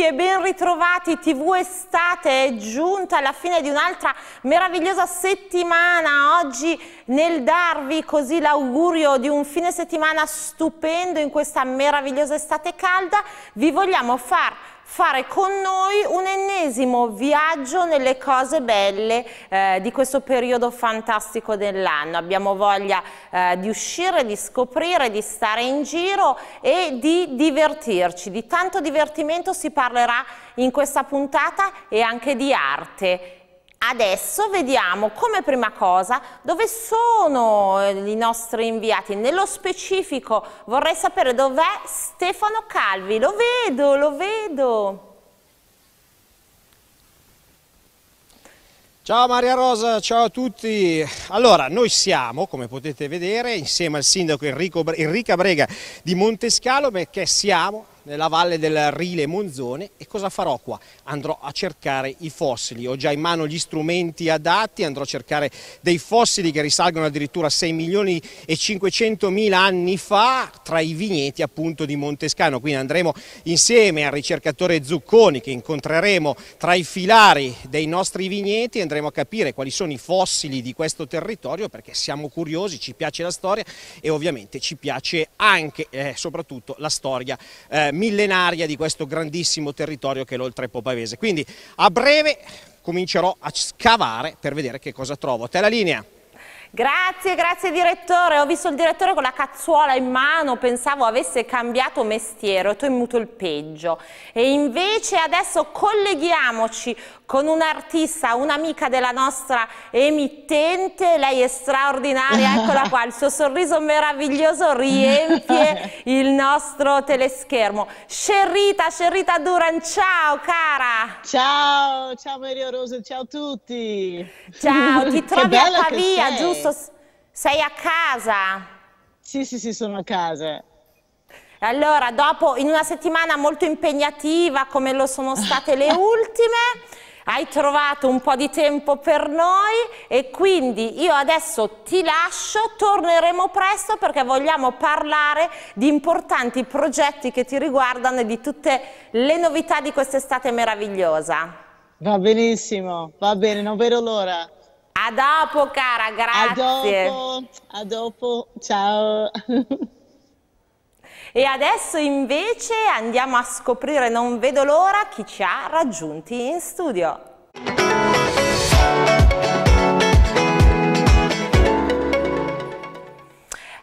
tutti e ben ritrovati. TV Estate è giunta alla fine di un'altra meravigliosa settimana. Oggi nel darvi così l'augurio di un fine settimana stupendo in questa meravigliosa estate calda, vi vogliamo far fare con noi un ennesimo viaggio nelle cose belle eh, di questo periodo fantastico dell'anno. Abbiamo voglia eh, di uscire, di scoprire, di stare in giro e di divertirci. Di tanto divertimento si parlerà in questa puntata e anche di arte. Adesso vediamo come prima cosa dove sono eh, i nostri inviati. Nello specifico vorrei sapere dov'è Stefano Calvi. Lo vedo, lo vedo. Ciao Maria Rosa, ciao a tutti. Allora, noi siamo, come potete vedere, insieme al sindaco Enrico, Enrica Brega di Montescalo perché siamo nella valle del Rile Monzone e cosa farò qua? Andrò a cercare i fossili, ho già in mano gli strumenti adatti, andrò a cercare dei fossili che risalgono addirittura a 6 milioni e 500 mila anni fa tra i vigneti appunto di Montescano, quindi andremo insieme al ricercatore Zucconi che incontreremo tra i filari dei nostri vigneti e andremo a capire quali sono i fossili di questo territorio perché siamo curiosi, ci piace la storia e ovviamente ci piace anche e eh, soprattutto la storia eh, eh, millenaria di questo grandissimo territorio che è l'Oltrepo Pavese. Quindi a breve comincerò a scavare per vedere che cosa trovo. A te la linea! Grazie, grazie direttore. Ho visto il direttore con la cazzuola in mano, pensavo avesse cambiato mestiere, ho temuto il peggio. E invece adesso colleghiamoci con un'artista, un'amica della nostra emittente, lei è straordinaria, eccola qua, il suo sorriso meraviglioso riempie il nostro teleschermo. Scerrita, Scerrita Duran, ciao cara! Ciao, ciao Maria Rosa, ciao a tutti! Ciao, ti trovi a Pavia, giusto? Sei a casa? Sì, sì, sì, sono a casa. Allora, dopo, in una settimana molto impegnativa come lo sono state le ultime, hai trovato un po' di tempo per noi e quindi io adesso ti lascio, torneremo presto perché vogliamo parlare di importanti progetti che ti riguardano e di tutte le novità di quest'estate meravigliosa. Va benissimo, va bene, non vedo l'ora. A dopo cara, grazie. A dopo, a dopo, ciao. E adesso invece andiamo a scoprire, non vedo l'ora, chi ci ha raggiunti in studio.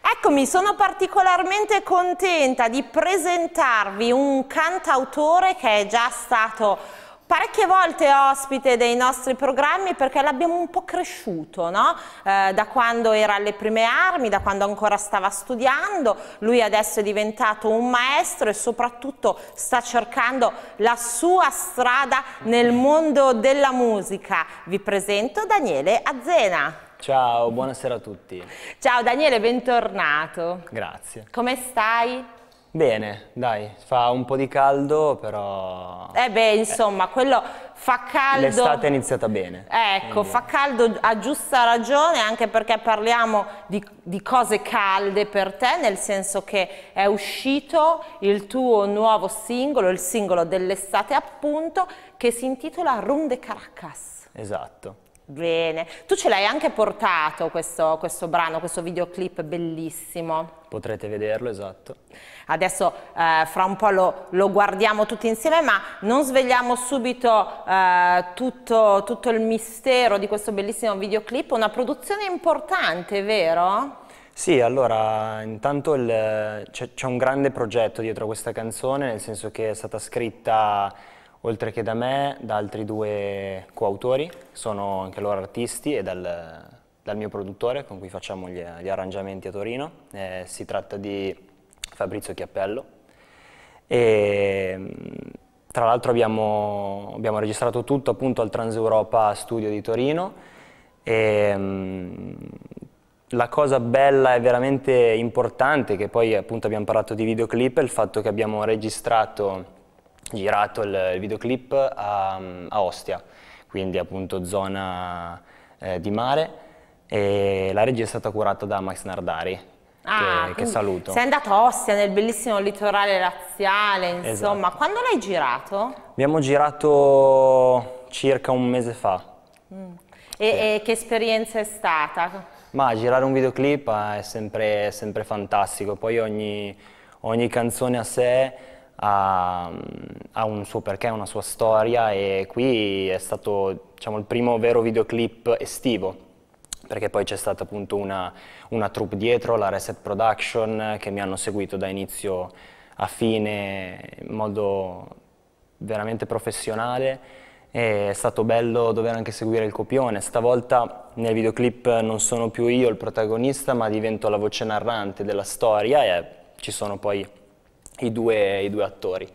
Eccomi, sono particolarmente contenta di presentarvi un cantautore che è già stato parecchie volte ospite dei nostri programmi perché l'abbiamo un po' cresciuto, no? eh, da quando era alle prime armi, da quando ancora stava studiando, lui adesso è diventato un maestro e soprattutto sta cercando la sua strada nel mondo della musica. Vi presento Daniele Azzena. Ciao, buonasera a tutti. Ciao Daniele, bentornato. Grazie. Come stai? Bene, dai, fa un po' di caldo, però... Eh beh, insomma, eh. quello fa caldo... L'estate è iniziata bene. Ecco, Quindi... fa caldo a giusta ragione, anche perché parliamo di, di, cose calde per te, nel senso che è uscito il tuo nuovo singolo, il singolo dell'estate appunto, che si intitola Room de Caracas. Esatto. Bene, tu ce l'hai anche portato questo, questo, brano, questo videoclip bellissimo. Potrete vederlo, esatto. Adesso eh, fra un po' lo, lo, guardiamo tutti insieme, ma non svegliamo subito eh, tutto, tutto il mistero di questo bellissimo videoclip, una produzione importante, vero? Sì, allora, intanto c'è un grande progetto dietro a questa canzone, nel senso che è stata scritta oltre che da me, da altri due coautori, sono anche loro artisti e dal, dal mio produttore con cui facciamo gli, gli arrangiamenti a Torino. Eh, si tratta di Fabrizio Chiappello. E, mm, tra l'altro abbiamo, abbiamo, registrato tutto appunto al Transeuropa Studio di Torino e, mm, la cosa bella e veramente importante, che poi appunto abbiamo parlato di videoclip, è il fatto che abbiamo registrato girato il, videoclip a, a, Ostia, quindi appunto zona eh, di mare e la regia è stata curata da Max Nardari. Ah, che, che saluto. Sei andato a Ostia nel bellissimo litorale laziale, insomma. Esatto. Quando l'hai girato? Abbiamo girato circa un mese fa. Mm. E, sì. e, che esperienza è stata? Ma girare un videoclip eh, è sempre, sempre fantastico, poi ogni, ogni canzone a sé ha, ha, un suo perché, una sua storia e qui è stato diciamo, il primo vero videoclip estivo perché poi c'è stata appunto una, una troupe dietro, la Reset Production, che mi hanno seguito da inizio a fine in modo veramente professionale. E è stato bello dover anche seguire il copione. Stavolta nel videoclip non sono più io il protagonista, ma divento la voce narrante della storia e ci sono poi i due, i due attori,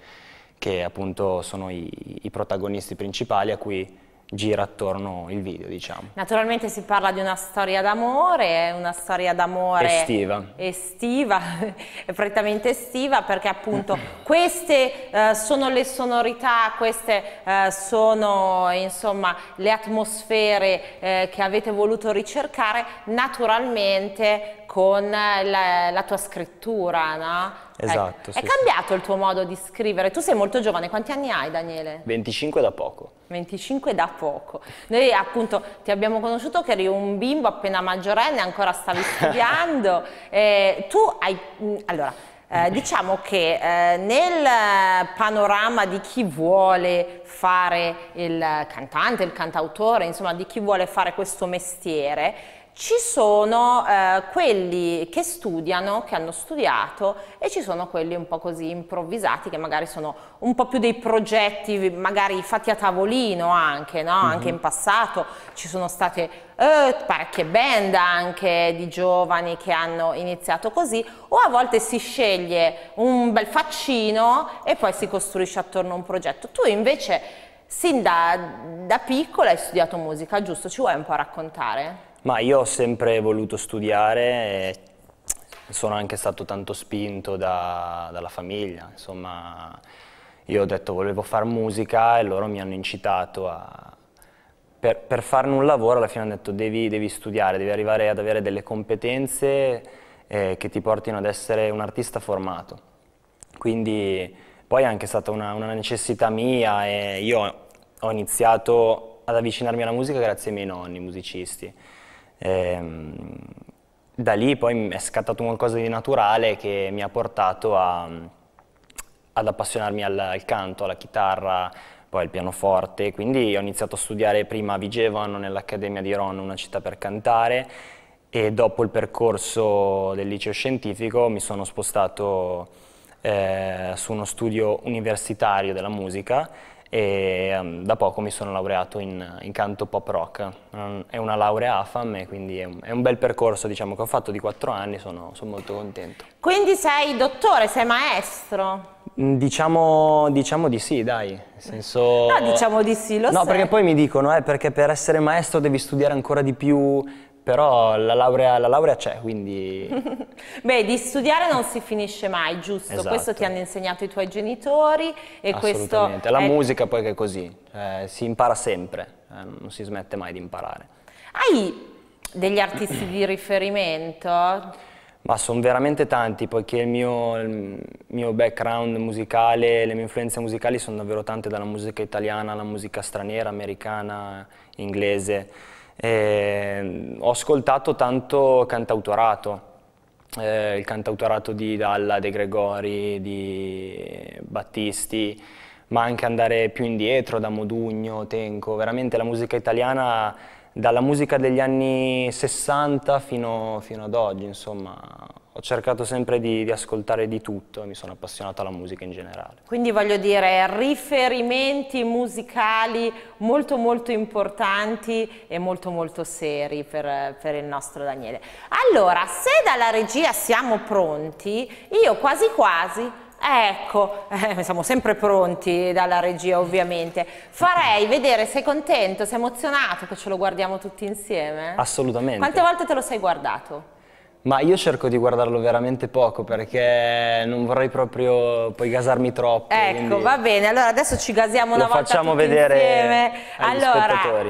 che appunto sono i, i protagonisti principali a cui gira attorno il video, diciamo. Naturalmente si parla di una storia d'amore, una storia d'amore estiva, estiva prettamente estiva, perché appunto queste eh, sono le sonorità, queste eh, sono insomma le atmosfere eh, che avete voluto ricercare, naturalmente con la, la tua scrittura, no? Ecco. Esatto. Ecco. Sì, è cambiato sì. il tuo modo di scrivere. Tu sei molto giovane, quanti anni hai Daniele? 25 da poco. 25 da poco. Noi appunto ti abbiamo conosciuto che eri un bimbo appena maggiorenne, ancora stavi studiando. eh, tu hai... Mm, allora, eh, mm. diciamo che eh, nel panorama di chi vuole fare il cantante, il cantautore, insomma di chi vuole fare questo mestiere, ci sono eh, quelli che studiano, che hanno studiato e ci sono quelli un po' così improvvisati che magari sono un po' più dei progetti magari fatti a tavolino anche, no? mm -hmm. anche in passato ci sono state eh, parecchie band anche di giovani che hanno iniziato così o a volte si sceglie un bel faccino e poi si costruisce attorno a un progetto. Tu invece sin da, da piccola hai studiato musica, giusto? Ci vuoi un po' raccontare? Ma io ho sempre voluto studiare sono anche stato tanto spinto da, dalla famiglia, insomma io ho detto volevo fare musica e loro mi hanno incitato a... Per, per farne un lavoro alla fine hanno detto devi, devi studiare, devi arrivare ad avere delle competenze eh, che ti portino ad essere un artista formato. Quindi poi è anche stata una, una necessità mia e io ho iniziato ad avvicinarmi alla musica grazie ai miei nonni musicisti Ehm, da lì poi è scattato qualcosa di naturale che mi ha portato a, ad appassionarmi al, al, canto, alla chitarra, poi al pianoforte, quindi ho iniziato a studiare prima a Vigevano nell'Accademia di Ron, una città per cantare, e dopo il percorso del liceo scientifico mi sono spostato eh, su uno studio universitario della musica e um, da poco mi sono laureato in, in canto pop rock. Um, è una laurea AFAM e quindi è un, è un bel percorso diciamo, che ho fatto di quattro anni, sono, sono molto contento. Quindi sei dottore, sei maestro? Mm, diciamo, diciamo, di sì, dai. Nel senso... No, diciamo di sì, lo so. No, sei. perché poi mi dicono, eh, perché per essere maestro devi studiare ancora di più, però la laurea, la laurea c'è, quindi... Beh, di studiare non si finisce mai, giusto? Esatto. Questo ti esatto. hanno insegnato i tuoi genitori e questo... La è... musica poi che è così, eh, si impara sempre, eh, non si smette mai di imparare. Hai degli artisti di riferimento? Ma sono veramente tanti, poiché il mio, il mio, background musicale, le mie influenze musicali sono davvero tante, dalla musica italiana alla musica straniera, americana, inglese. Eh, ho ascoltato tanto cantautorato, eh, il cantautorato di Dalla, De Gregori, di Battisti, ma anche andare più indietro da Modugno, Tenco, veramente la musica italiana dalla musica degli anni 60 fino, fino ad oggi, insomma ho cercato sempre di, di, ascoltare di tutto e mi sono appassionata alla musica in generale. Quindi voglio dire riferimenti musicali molto molto importanti e molto molto seri per, per il nostro Daniele. Allora, se dalla regia siamo pronti, io quasi quasi Ecco, eh, siamo sempre pronti dalla regia ovviamente. Farei vedere, sei contento, sei emozionato che ce lo guardiamo tutti insieme? Assolutamente. Quante volte te lo sei guardato? Ma io cerco di guardarlo veramente poco perché non vorrei proprio poi gasarmi troppo. Ecco, va bene. Allora adesso ci gasiamo una volta facciamo vedere insieme. agli allora,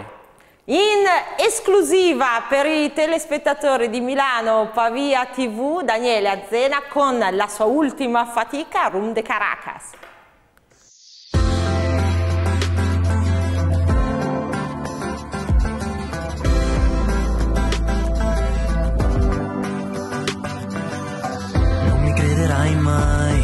In esclusiva per i telespettatori di Milano Pavia TV, Daniele Azzena con la sua ultima fatica, Room de Caracas. mai mai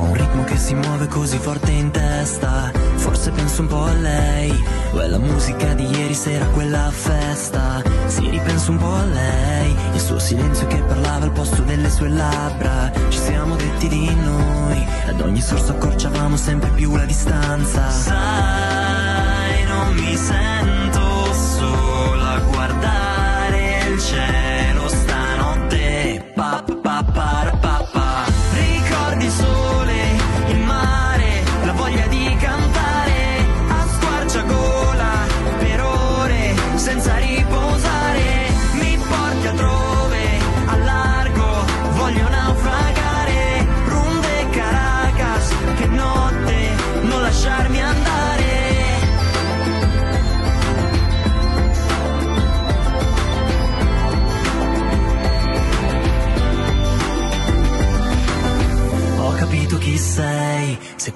Ho un ritmo che si muove così forte in testa Forse penso un po' a lei O è la musica di ieri sera quella festa Si ripenso un po' a lei Il suo silenzio che parlava al posto delle sue labbra Ci siamo detti di noi Ad ogni sorso accorciavamo sempre più la distanza Sai, non mi sento sola a guardare il cielo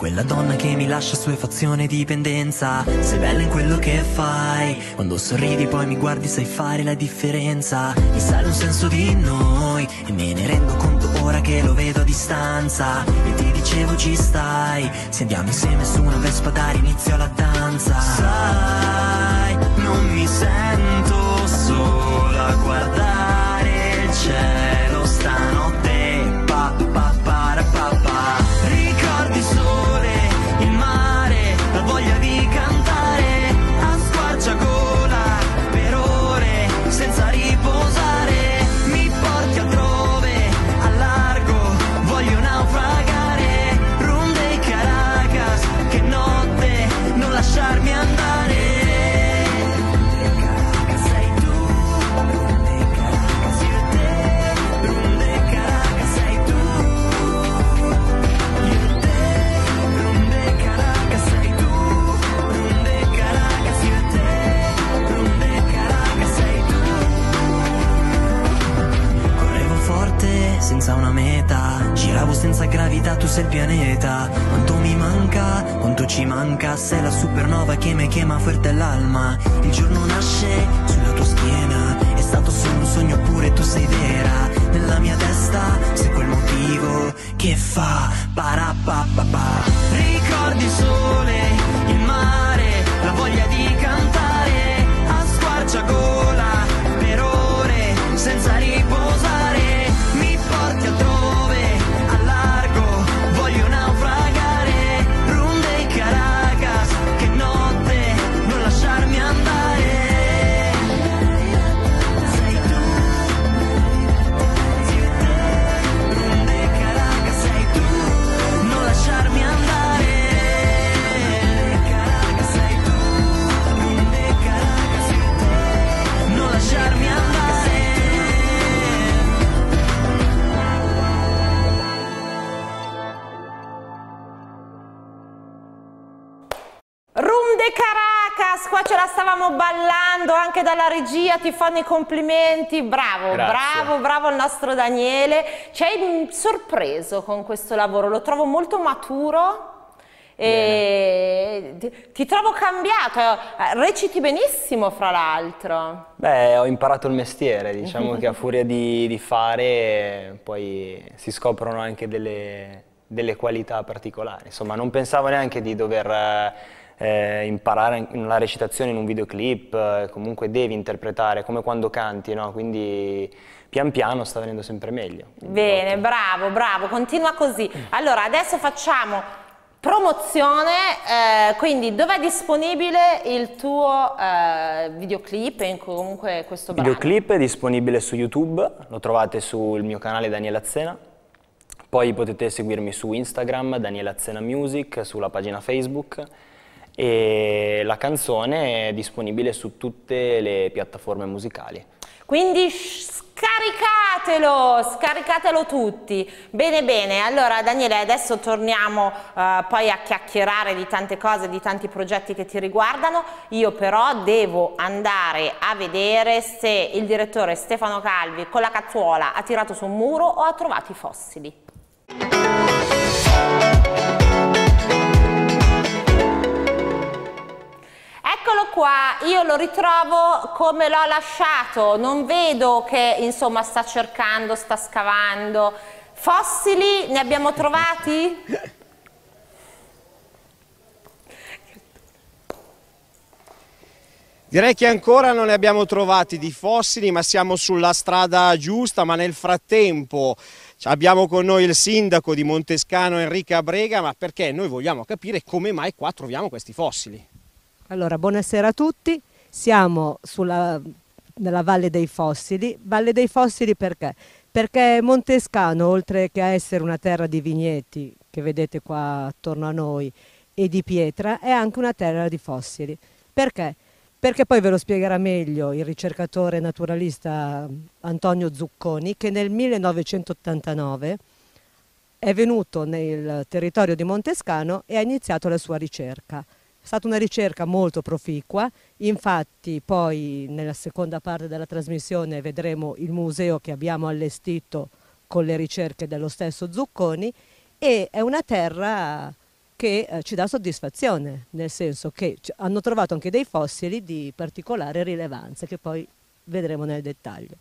Quella donna che mi lascia sue fazione pendenza. Sei bella in quello che fai Quando sorridi poi mi guardi sai fare la differenza Mi sale un senso di noi E me ne rendo conto ora che lo vedo a distanza E ti dicevo ci stai Se andiamo insieme su una vespa dare inizio alla danza Sai, non mi sento sola a guardare il cielo senza gravità tu sei il pianeta Quanto mi manca, quanto ci manca Sei la supernova che mi chiama fuerte l'alma Il giorno nasce sulla tua schiena È stato solo un sogno oppure tu sei vera Nella mia testa sei quel motivo Che fa parapapapà Ricordi il sole, il mare La voglia di cantare A squarciagola per ore Senza riposare qua ce la stavamo ballando anche dalla regia, ti fanno i complimenti, bravo, Grazie. bravo, bravo il nostro Daniele, ci hai sorpreso con questo lavoro, lo trovo molto maturo. E ti, ti, trovo cambiato, reciti benissimo fra l'altro. Beh, ho imparato il mestiere, diciamo che a furia di, di, fare poi si scoprono anche delle, delle, qualità particolari. Insomma, non pensavo neanche di dover eh, imparare la recitazione in un videoclip, eh, comunque devi interpretare, come quando canti, no? quindi pian piano sta venendo sempre meglio. Bene, ottimo. bravo, bravo, continua così. Allora, adesso facciamo promozione, eh, quindi dov'è disponibile il tuo eh, videoclip e comunque questo brano? Il videoclip è disponibile su YouTube, lo trovate sul mio canale Daniela Azzena, poi potete seguirmi su Instagram, Daniela Azzena Music, sulla pagina Facebook e la canzone è disponibile su tutte le piattaforme musicali. Quindi scaricatelo, scaricatelo tutti. Bene, bene. Allora Daniele, adesso torniamo eh, poi a chiacchierare di tante cose, di tanti progetti che ti riguardano. Io però devo andare a vedere se il direttore Stefano Calvi con la cazzuola ha tirato su un muro o ha trovato i fossili. qua io lo ritrovo come l'ho lasciato, non vedo che insomma sta cercando, sta scavando. Fossili ne abbiamo trovati? Direi che ancora non ne abbiamo trovati di fossili, ma siamo sulla strada giusta, ma nel frattempo abbiamo con noi il sindaco di Montescano Enrica Brega, ma perché noi vogliamo capire come mai qua troviamo questi fossili. Allora, buonasera a tutti. Siamo sulla, nella Valle dei Fossili. Valle dei Fossili perché? Perché Montescano, oltre che a essere una terra di vigneti, che vedete qua attorno a noi, e di pietra, è anche una terra di fossili. Perché? Perché poi ve lo spiegherà meglio il ricercatore naturalista Antonio Zucconi, che nel 1989 è venuto nel territorio di Montescano e ha iniziato la sua ricerca. È stata una ricerca molto proficua, infatti poi nella seconda parte della trasmissione vedremo il museo che abbiamo allestito con le ricerche dello stesso Zucconi e è una terra che eh, ci dà soddisfazione, nel senso che hanno trovato anche dei fossili di particolare rilevanza che poi vedremo nel dettaglio.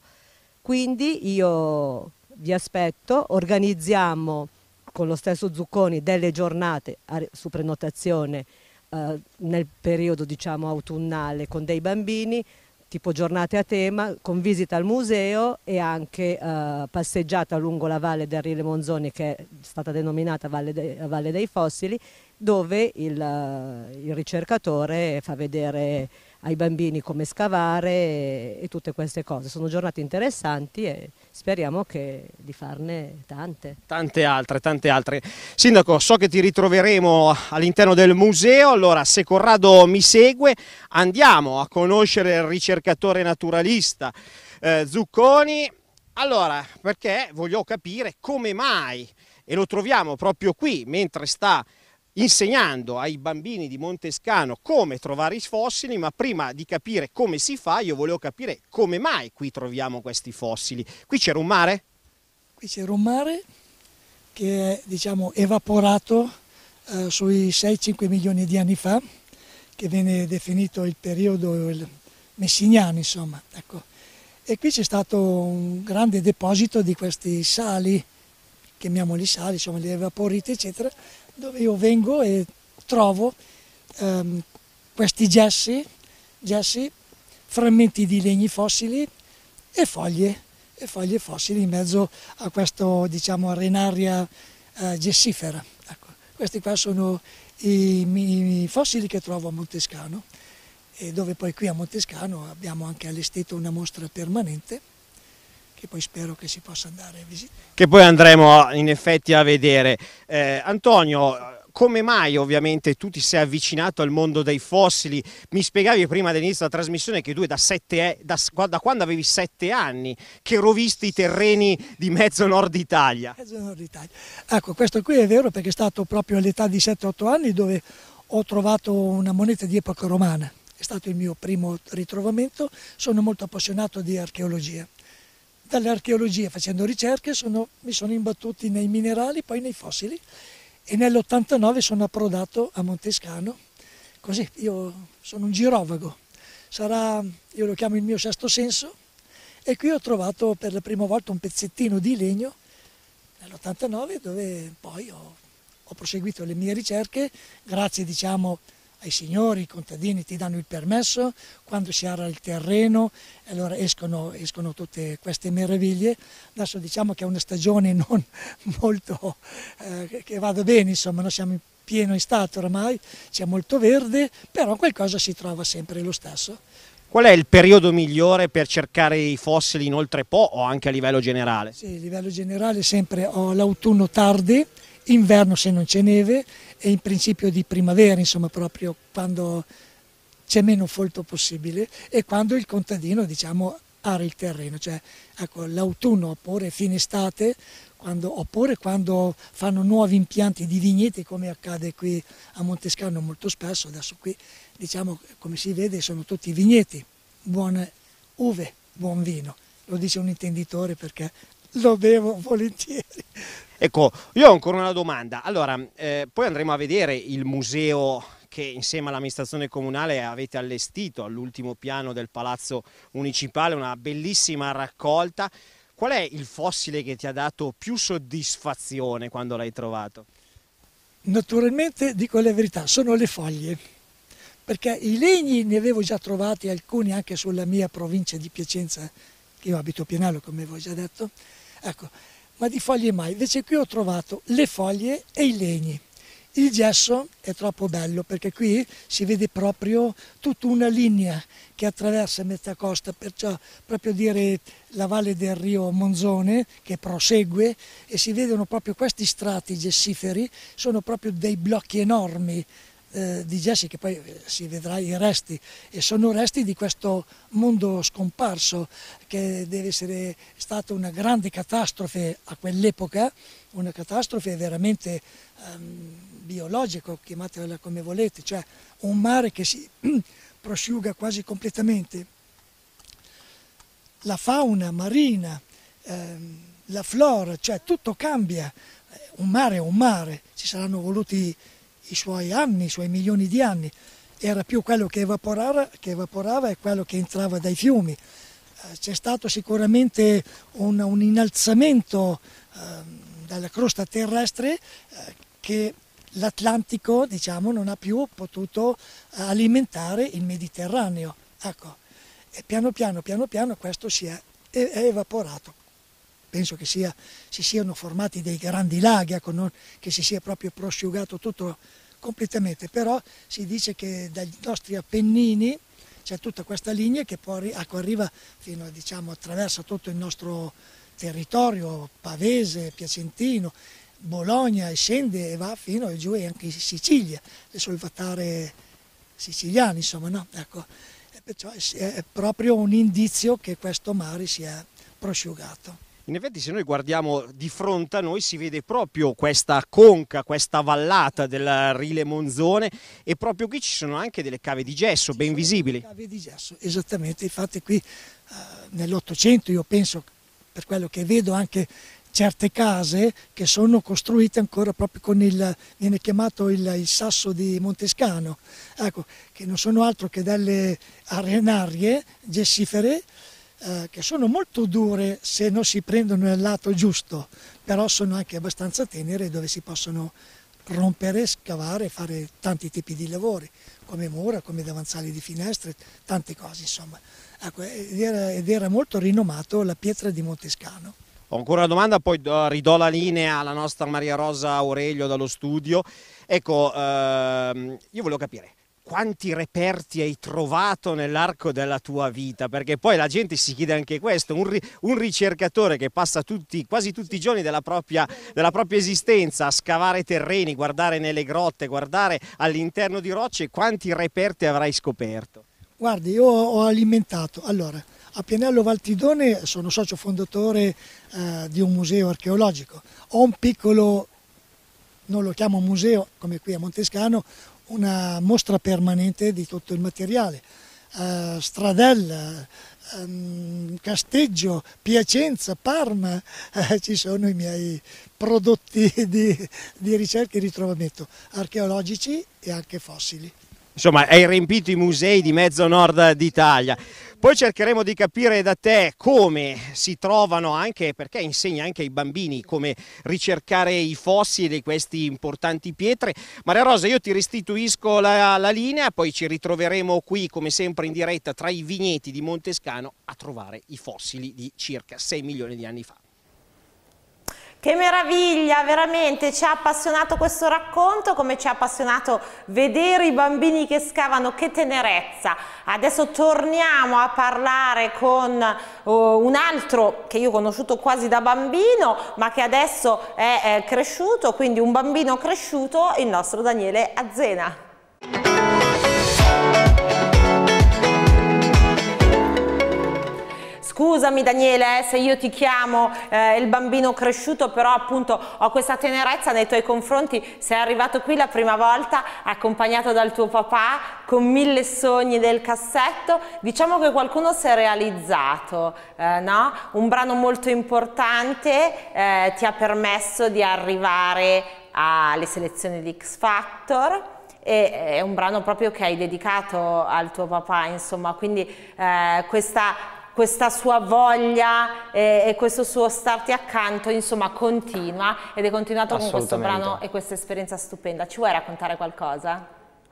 Quindi io vi aspetto, organizziamo con lo stesso Zucconi delle giornate su prenotazione eh, nel periodo diciamo, autunnale con dei bambini, tipo giornate a tema, con visita al museo e anche eh, passeggiata lungo la valle del Rile Monzoni che è stata denominata Valle, de valle dei Fossili, dove il, eh, il ricercatore fa vedere ai bambini come scavare e, e tutte queste cose. Sono giornate interessanti e speriamo che, di farne tante. Tante altre, tante altre. Sindaco, so che ti ritroveremo all'interno del museo, allora se Corrado mi segue andiamo a conoscere il ricercatore naturalista eh, Zucconi. Allora, perché voglio capire come mai, e lo troviamo proprio qui mentre sta insegnando ai bambini di Montescano come trovare i fossili, ma prima di capire come si fa io volevo capire come mai qui troviamo questi fossili. Qui c'era un mare? Qui c'era un mare che è diciamo, evaporato eh, sui 6-5 milioni di anni fa, che viene definito il periodo il messiniano, insomma. Ecco. E qui c'è stato un grande deposito di questi sali, chiamiamoli sali, insomma, gli evaporiti, eccetera, dove io vengo e trovo ehm, questi gessi, gessi, frammenti di legni fossili e foglie, e foglie fossili in mezzo a questa diciamo, arenaria eh, gessifera. Ecco, questi qua sono i, i fossili che trovo a Montescano e dove poi qui a Montescano abbiamo anche allestito una mostra permanente che poi spero che si possa andare a visitare. Che poi andremo in effetti a vedere. Eh, Antonio, come mai ovviamente tu ti sei avvicinato al mondo dei fossili? Mi spiegavi prima dell'inizio della trasmissione che tu da, sette, da, da, quando avevi sette anni che rovisti i terreni di mezzo nord Italia. Mezzo nord Italia. Ecco, questo qui è vero perché è stato proprio all'età di 7-8 anni dove ho trovato una moneta di epoca romana. È stato il mio primo ritrovamento. Sono molto appassionato di archeologia dall'archeologia facendo ricerche sono, mi sono imbattuti nei minerali, poi nei fossili e nell'89 sono approdato a Montescano, così io sono un girovago, Sarà, io lo chiamo il mio sesto senso e qui ho trovato per la prima volta un pezzettino di legno nell'89 dove poi ho, ho proseguito le mie ricerche grazie diciamo ai signori, i contadini ti danno il permesso, quando si ara il terreno allora escono, escono tutte queste meraviglie. Adesso diciamo che è una stagione non molto eh, che vada bene, insomma, noi siamo in pieno estate ormai, c'è molto verde, però qualcosa si trova sempre lo stesso. Qual è il periodo migliore per cercare i fossili in oltre Po o anche a livello generale? Sì, a livello generale sempre ho l'autunno tardi, inverno se non c'è neve e in principio di primavera, insomma proprio quando c'è meno folto possibile e quando il contadino diciamo ara il terreno, cioè ecco, l'autunno oppure fine estate quando, oppure quando fanno nuovi impianti di vigneti come accade qui a Montescano molto spesso, adesso qui diciamo come si vede sono tutti vigneti, buone uve, buon vino, lo dice un intenditore perché lo bevo volentieri. Ecco, io ho ancora una domanda. Allora, eh, poi andremo a vedere il museo che insieme all'amministrazione comunale avete allestito all'ultimo piano del palazzo municipale, una bellissima raccolta. Qual è il fossile che ti ha dato più soddisfazione quando l'hai trovato? Naturalmente, dico la verità, sono le foglie, perché i legni ne avevo già trovati alcuni anche sulla mia provincia di Piacenza, che io abito a Pianello, come vi ho già detto. Ecco, ma di foglie mai. Invece qui ho trovato le foglie e i legni. Il gesso è troppo bello perché qui si vede proprio tutta una linea che attraversa metà costa, perciò proprio dire la valle del rio Monzone che prosegue e si vedono proprio questi strati gessiferi, sono proprio dei blocchi enormi eh, di gessi che poi eh, si vedrà i resti e sono resti di questo mondo scomparso che deve essere stata una grande catastrofe a quell'epoca, una catastrofe veramente ehm, biologica, chiamatela come volete, cioè un mare che si prosciuga quasi completamente. La fauna marina, ehm, la flora, cioè tutto cambia, un mare è un mare, ci saranno voluti i suoi anni, i suoi milioni di anni, era più quello che evaporava, che evaporava e quello che entrava dai fiumi. Eh, c'è stato sicuramente un, un innalzamento eh, della crosta terrestre eh, che l'Atlantico diciamo, non ha più potuto eh, alimentare il Mediterraneo. Ecco. e piano piano, piano piano questo si è, è evaporato penso che sia, si siano formati dei grandi laghi, ecco, che si sia proprio prosciugato tutto completamente, però si dice che dai nostri Appennini c'è tutta questa linea che poi ecco, arriva fino, diciamo, attraversa tutto il nostro territorio pavese, piacentino, Bologna e scende e va fino giù e anche in Sicilia, le solvatare siciliane, insomma, no? Ecco, perciò è proprio un indizio che questo mare si è prosciugato. In effetti se noi guardiamo di fronte a noi si vede proprio questa conca, questa vallata del Rile Monzone e proprio qui ci sono anche delle cave di gesso ci ben visibili. Cave di gesso, esattamente, infatti qui eh, nell'Ottocento io penso, per quello che vedo anche certe case che sono costruite ancora proprio con il, viene chiamato il, il sasso di Montescano, ecco, che non sono altro che delle arenarie gessifere eh, che sono molto dure se non si prendono nel lato giusto, però sono anche abbastanza tenere dove si possono rompere, scavare, e fare tanti tipi di lavori, come mura, come davanzali di finestre, tante cose insomma. Ecco, ed, era, ed era molto rinomato la pietra di Montescano. Ho ancora una domanda, poi ridò la linea alla nostra Maria Rosa Aurelio dallo studio. Ecco, ehm, io volevo capire, quanti reperti hai trovato nell'arco della tua vita? Perché poi la gente si chiede anche questo, un, ri un ricercatore che passa tutti, quasi tutti i giorni della propria, della propria, esistenza a scavare terreni, guardare nelle grotte, guardare all'interno di rocce, quanti reperti avrai scoperto? Guardi, io ho alimentato, allora, a Pianello Valtidone sono socio fondatore eh, di un museo archeologico, ho un piccolo non lo chiamo museo come qui a Montescano, una mostra permanente di tutto il materiale. Uh, eh, Stradella, um, eh, ehm, Casteggio, Piacenza, Parma, uh, ci sono i miei prodotti di, di ricerca e ritrovamento archeologici e anche fossili insomma hai riempito i musei di mezzo nord d'Italia. Poi cercheremo di capire da te come si trovano anche, perché insegna anche ai bambini come ricercare i fossili di queste importanti pietre. Maria Rosa, io ti restituisco la, la linea, poi ci ritroveremo qui come sempre in diretta tra i vigneti di Montescano a trovare i fossili di circa 6 milioni di anni fa. Che meraviglia, veramente ci ha appassionato questo racconto, come ci ha appassionato vedere i bambini che scavano, che tenerezza. Adesso torniamo a parlare con uh, un altro che io ho conosciuto quasi da bambino, ma che adesso è, è cresciuto, quindi un bambino cresciuto, il nostro Daniele Azzena. scusami Daniele eh, se io ti chiamo eh, il bambino cresciuto però appunto ho questa tenerezza nei tuoi confronti sei arrivato qui la prima volta accompagnato dal tuo papà con mille sogni del cassetto diciamo che qualcuno si è realizzato eh, no? un brano molto importante eh, ti ha permesso di arrivare alle selezioni di X Factor e è un brano proprio che hai dedicato al tuo papà, insomma, quindi eh, questa questa sua voglia eh, e questo suo starti accanto, insomma, continua ed è continuato con questo brano e questa esperienza stupenda. Ci vuoi raccontare qualcosa?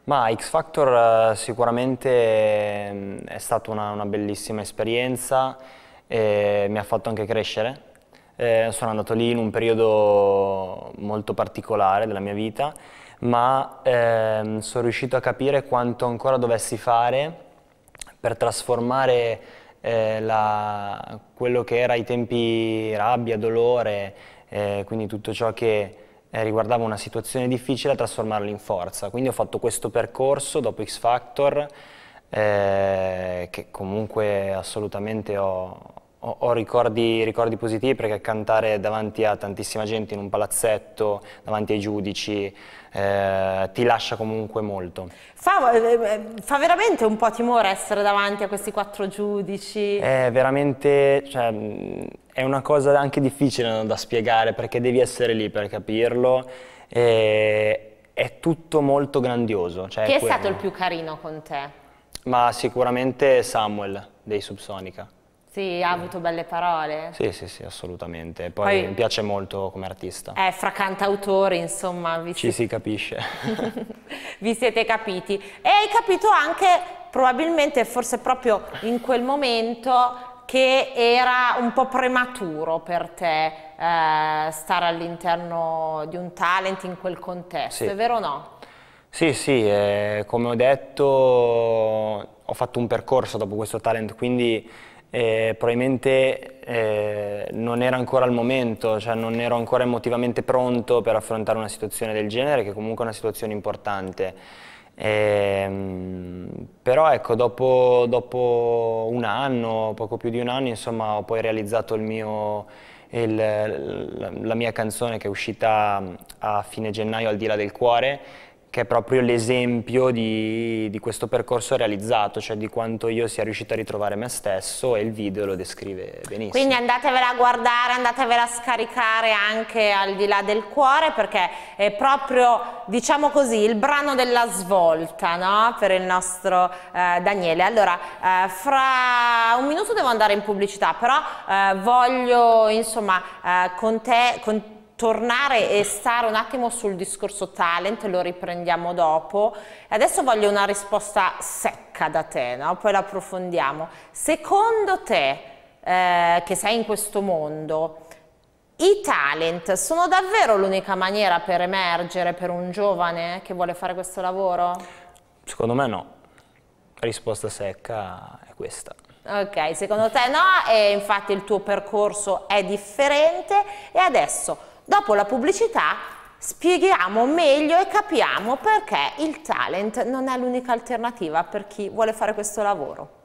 Ma X Factor eh, sicuramente ehm, è stata una, una bellissima esperienza e mi ha fatto anche crescere. Eh, sono andato lì in un periodo molto particolare della mia vita, ma ehm, sono riuscito a capire quanto ancora dovessi fare per trasformare eh, la, quello che era i tempi rabbia, dolore, eh, quindi tutto ciò che eh, riguardava una situazione difficile, a trasformarlo in forza. Quindi ho fatto questo percorso dopo X Factor, eh, che comunque assolutamente ho, ho, ho ricordi, ricordi, positivi perché cantare davanti a tantissima gente in un palazzetto, davanti ai giudici, eh, ti lascia comunque molto. Fa, eh, fa, veramente un po' timore essere davanti a questi quattro giudici? È veramente, cioè, è una cosa anche difficile da spiegare perché devi essere lì per capirlo. E è tutto molto grandioso. Cioè Chi è quello. stato il più carino con te? Ma sicuramente Samuel dei Subsonica. Sì, ha avuto belle parole. Sì, sì, sì, assolutamente. Poi, Poi mi piace molto come artista. Eh, fra cantautori, insomma. Vi Ci si capisce. vi siete capiti. E hai capito anche, probabilmente, forse proprio in quel momento, che era un po' prematuro per te eh, stare all'interno di un talent in quel contesto, sì. è vero o no? Sì, sì, eh, come ho detto ho fatto un percorso dopo questo talent, quindi eh, probabilmente eh, non era ancora il momento, cioè non ero ancora emotivamente pronto per affrontare una situazione del genere, che comunque è una situazione importante. Eh, però ecco, dopo, dopo, un anno, poco più di un anno, insomma, ho poi realizzato mio, il, la, la mia canzone che è uscita a fine gennaio, Al di là del cuore, che è proprio l'esempio di, di, questo percorso realizzato, cioè di quanto io sia riuscito a ritrovare me stesso e il video lo descrive benissimo. Quindi andatevela a guardare, andatevela a scaricare anche al di là del cuore perché è proprio, diciamo così, il brano della svolta no? per il nostro eh, Daniele. Allora, eh, fra un minuto devo andare in pubblicità, però eh, voglio insomma eh, con te... Con tornare e stare un attimo sul discorso talent, lo riprendiamo dopo. Adesso voglio una risposta secca da te, no? poi la approfondiamo. Secondo te, eh, che sei in questo mondo, i talent sono davvero l'unica maniera per emergere per un giovane che vuole fare questo lavoro? Secondo me no. La risposta secca è questa. Ok, secondo te no, e infatti il tuo percorso è differente e adesso Dopo la pubblicità spieghiamo meglio e capiamo perché il talent non è l'unica alternativa per chi vuole fare questo lavoro.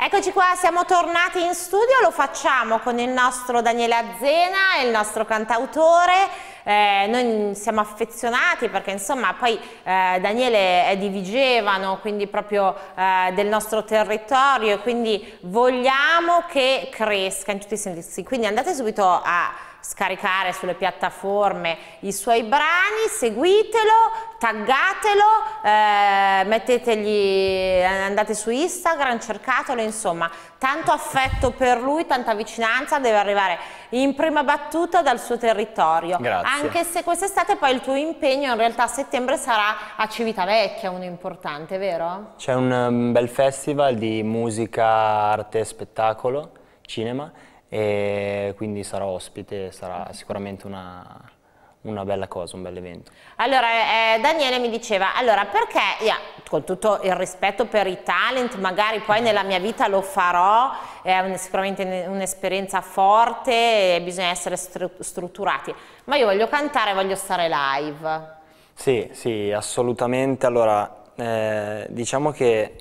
Eccoci qua, siamo tornati in studio, lo facciamo con il nostro Daniele Azzena, il nostro cantautore eh, noi siamo affezionati perché insomma poi eh, Daniele è di Vigevano, quindi proprio eh, del nostro territorio, quindi vogliamo che cresca in tutti i sensi. Quindi andate subito a scaricare sulle piattaforme i suoi brani, seguitelo, taggatelo, eh, mettetegli, eh, andate su Instagram, cercatelo, insomma, tanto affetto per lui, tanta vicinanza deve arrivare in prima battuta dal suo territorio. Grazie. Anche se quest'estate poi il tuo impegno in realtà a settembre sarà a Civitavecchia, uno importante, vero? C'è un um, bel festival di musica, arte, spettacolo, cinema e quindi sarò ospite, sarà sicuramente una, una bella cosa, un bel evento. Allora, eh, Daniele mi diceva, allora perché, io, con tutto il rispetto per i talent, magari poi nella mia vita lo farò, è un, sicuramente un'esperienza forte, bisogna essere strutturati, ma io voglio cantare, voglio stare live. Sì, sì, assolutamente. Allora, eh, diciamo che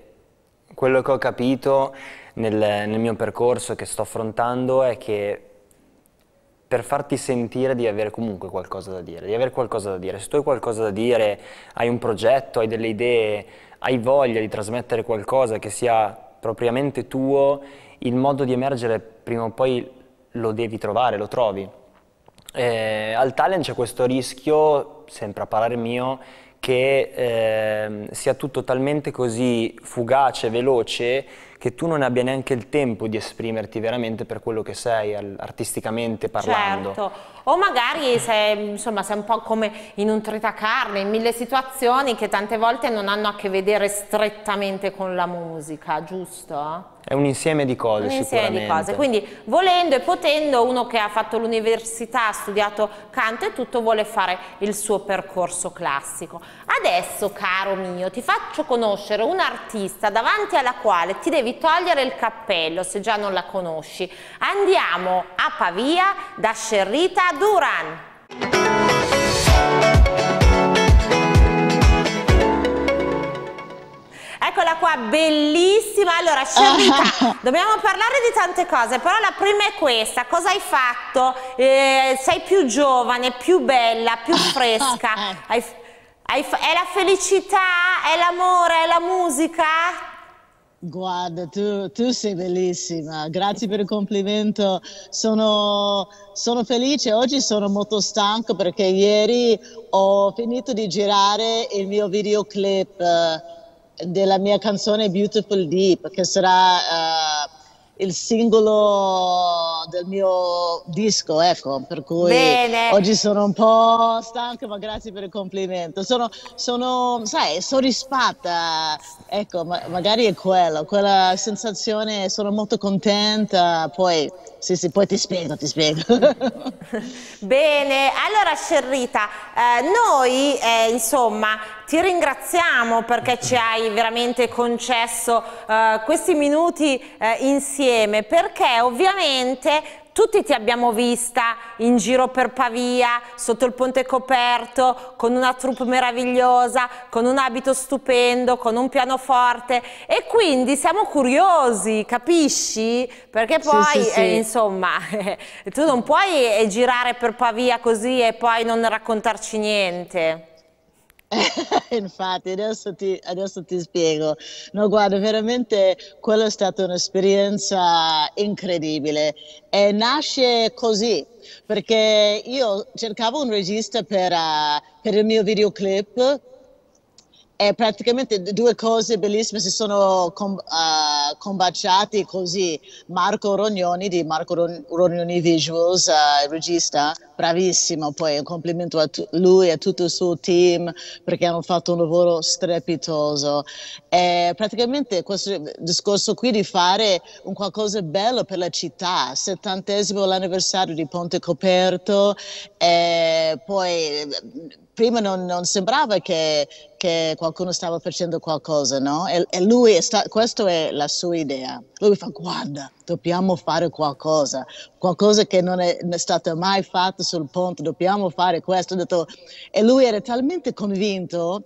quello che ho capito nel, nel mio percorso che sto affrontando è che per farti sentire di avere comunque qualcosa da dire, di avere qualcosa da dire. Se tu hai qualcosa da dire, hai un progetto, hai delle idee, hai voglia di trasmettere qualcosa che sia propriamente tuo, il modo di emergere prima o poi lo devi trovare, lo trovi. Eh, al talent c'è questo rischio, sempre a parlare mio, che eh, sia tutto talmente così fugace, veloce, che tu non abbia neanche il tempo di esprimerti veramente per quello che sei artisticamente parlando. Certo, o magari sei, insomma, sei un po' come in un tritacarne, in mille situazioni che tante volte non hanno a che vedere strettamente con la musica, giusto? È un insieme di cose un insieme di cose, quindi volendo e potendo uno che ha fatto l'università, ha studiato canto e tutto vuole fare il suo percorso classico. Adesso, caro mio, ti faccio conoscere un'artista davanti alla quale ti devi togliere il cappello se già non la conosci. Andiamo a Pavia da Sherrita Duran. Eccola qua, bellissima. Allora, Sherrita, dobbiamo parlare di tante cose, però la prima è questa. Cosa hai fatto? Eh, sei più giovane, più bella, più fresca. Eh. Hai fatto... È la felicità? È l'amore? È la musica? Guarda, tu, tu, sei bellissima, grazie per il complimento, sono, sono, felice, oggi sono molto stanco perché ieri ho finito di girare il mio videoclip eh, della mia canzone Beautiful Deep che sarà uh, il singolo del mio disco, ecco, per cui Bene. oggi sono un po' stanca, ma grazie per il complimento. Sono, sono sai, soddisfatta, ecco, ma magari è quello, quella sensazione, sono molto contenta, poi sì, sì, poi ti spiego, ti spiego. Bene, allora Scerrita, eh, noi eh, insomma ti ringraziamo perché ci hai veramente concesso eh, questi minuti eh, insieme perché ovviamente tutti ti abbiamo vista in giro per Pavia, sotto il ponte coperto, con una troupe meravigliosa, con un abito stupendo, con un pianoforte e quindi siamo curiosi, capisci? Perché poi, sì, sì, sì. Eh, insomma, tu non puoi eh, girare per Pavia così e poi non raccontarci niente. Infatti, adesso ti, adesso ti, spiego. No, guarda, veramente quella è stata un'esperienza incredibile e nasce così perché io cercavo un regista per, uh, per il mio videoclip è praticamente due cose bellissime si sono com- uh, ah, combaciate così. Marco Rognoni di Marco Ron- Rognoni Visuals, uh, il regista, bravissimo. Poi un complimento a t- lui e a tutto il suo team perché hanno fatto un lavoro strepitoso. è praticamente questo discorso qui di fare un qualcosa bello per la città, settantesimo l'anniversario di Ponte Coperto e eh, poi prima non, non sembrava che, che, qualcuno stava facendo qualcosa, no? E, e lui, è sta, questa è la sua idea. Lui fa, guarda, dobbiamo fare qualcosa, qualcosa che non è, non è stato mai fatto sul ponte, dobbiamo fare questo. Detto, e lui era talmente convinto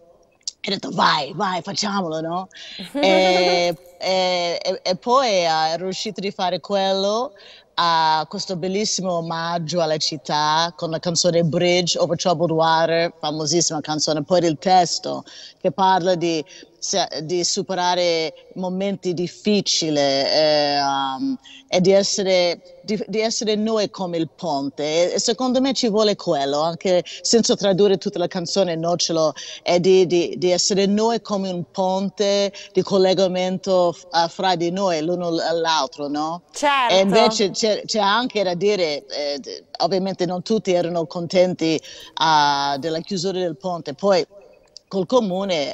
ha detto vai, vai, facciamolo, no? e, e, e, poi è riuscito a fare quello a questo bellissimo omaggio alla città con la canzone Bridge over Troubled Water, famosissima canzone, poi il testo che parla di di superare momenti difficili eh, um, e di essere, di, di essere, noi come il ponte. E, secondo me ci vuole quello, anche senza tradurre tutta la canzone nocciolo, è di, di essere noi come un ponte di collegamento fra di noi, l'uno all'altro, no? Certo. E invece c'è, c'è anche da dire, eh, ovviamente non tutti erano contenti uh, della chiusura del ponte, poi col comune eh,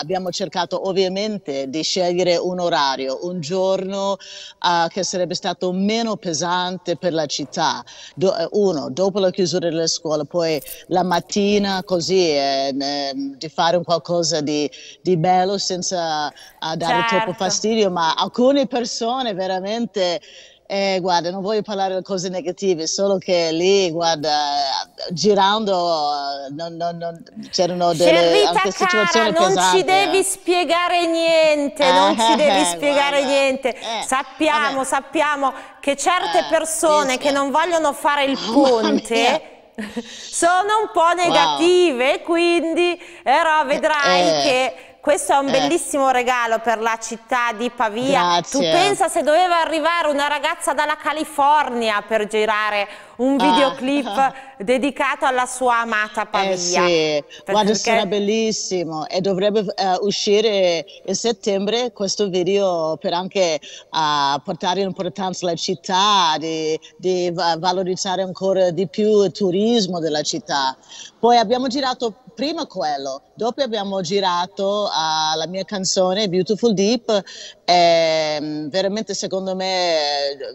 abbiamo cercato ovviamente di scegliere un orario, un giorno eh, che sarebbe stato meno pesante per la città. Do, eh, uno, dopo la chiusura delle scuole, poi la mattina così, eh, ehm, di fare un qualcosa di, di bello senza eh, dare certo. troppo fastidio, ma alcune persone veramente eh, guarda, non voglio parlare di cose negative, solo che lì, guarda, girando non, non, non, c'erano delle anche situazioni cara, non ci eh. devi spiegare niente, eh, non ci eh, devi eh, spiegare guarda, niente. sappiamo, vabbè. sappiamo che certe persone che non vogliono fare il ponte sono un po' negative, wow. quindi però vedrai che questo è un eh. bellissimo regalo per la città di Pavia. Grazie. Tu pensa se doveva arrivare una ragazza dalla California per girare un ah. videoclip ah. dedicato alla sua amata eh Pavia. Eh sì, perché... sarà bellissimo e dovrebbe uh, uscire in settembre questo video per anche uh, portare importanza alla città, di, di valorizzare ancora di più il turismo della città. Poi abbiamo girato prima quello, dopo abbiamo girato alla mia canzone Beautiful Deep e mm, veramente secondo me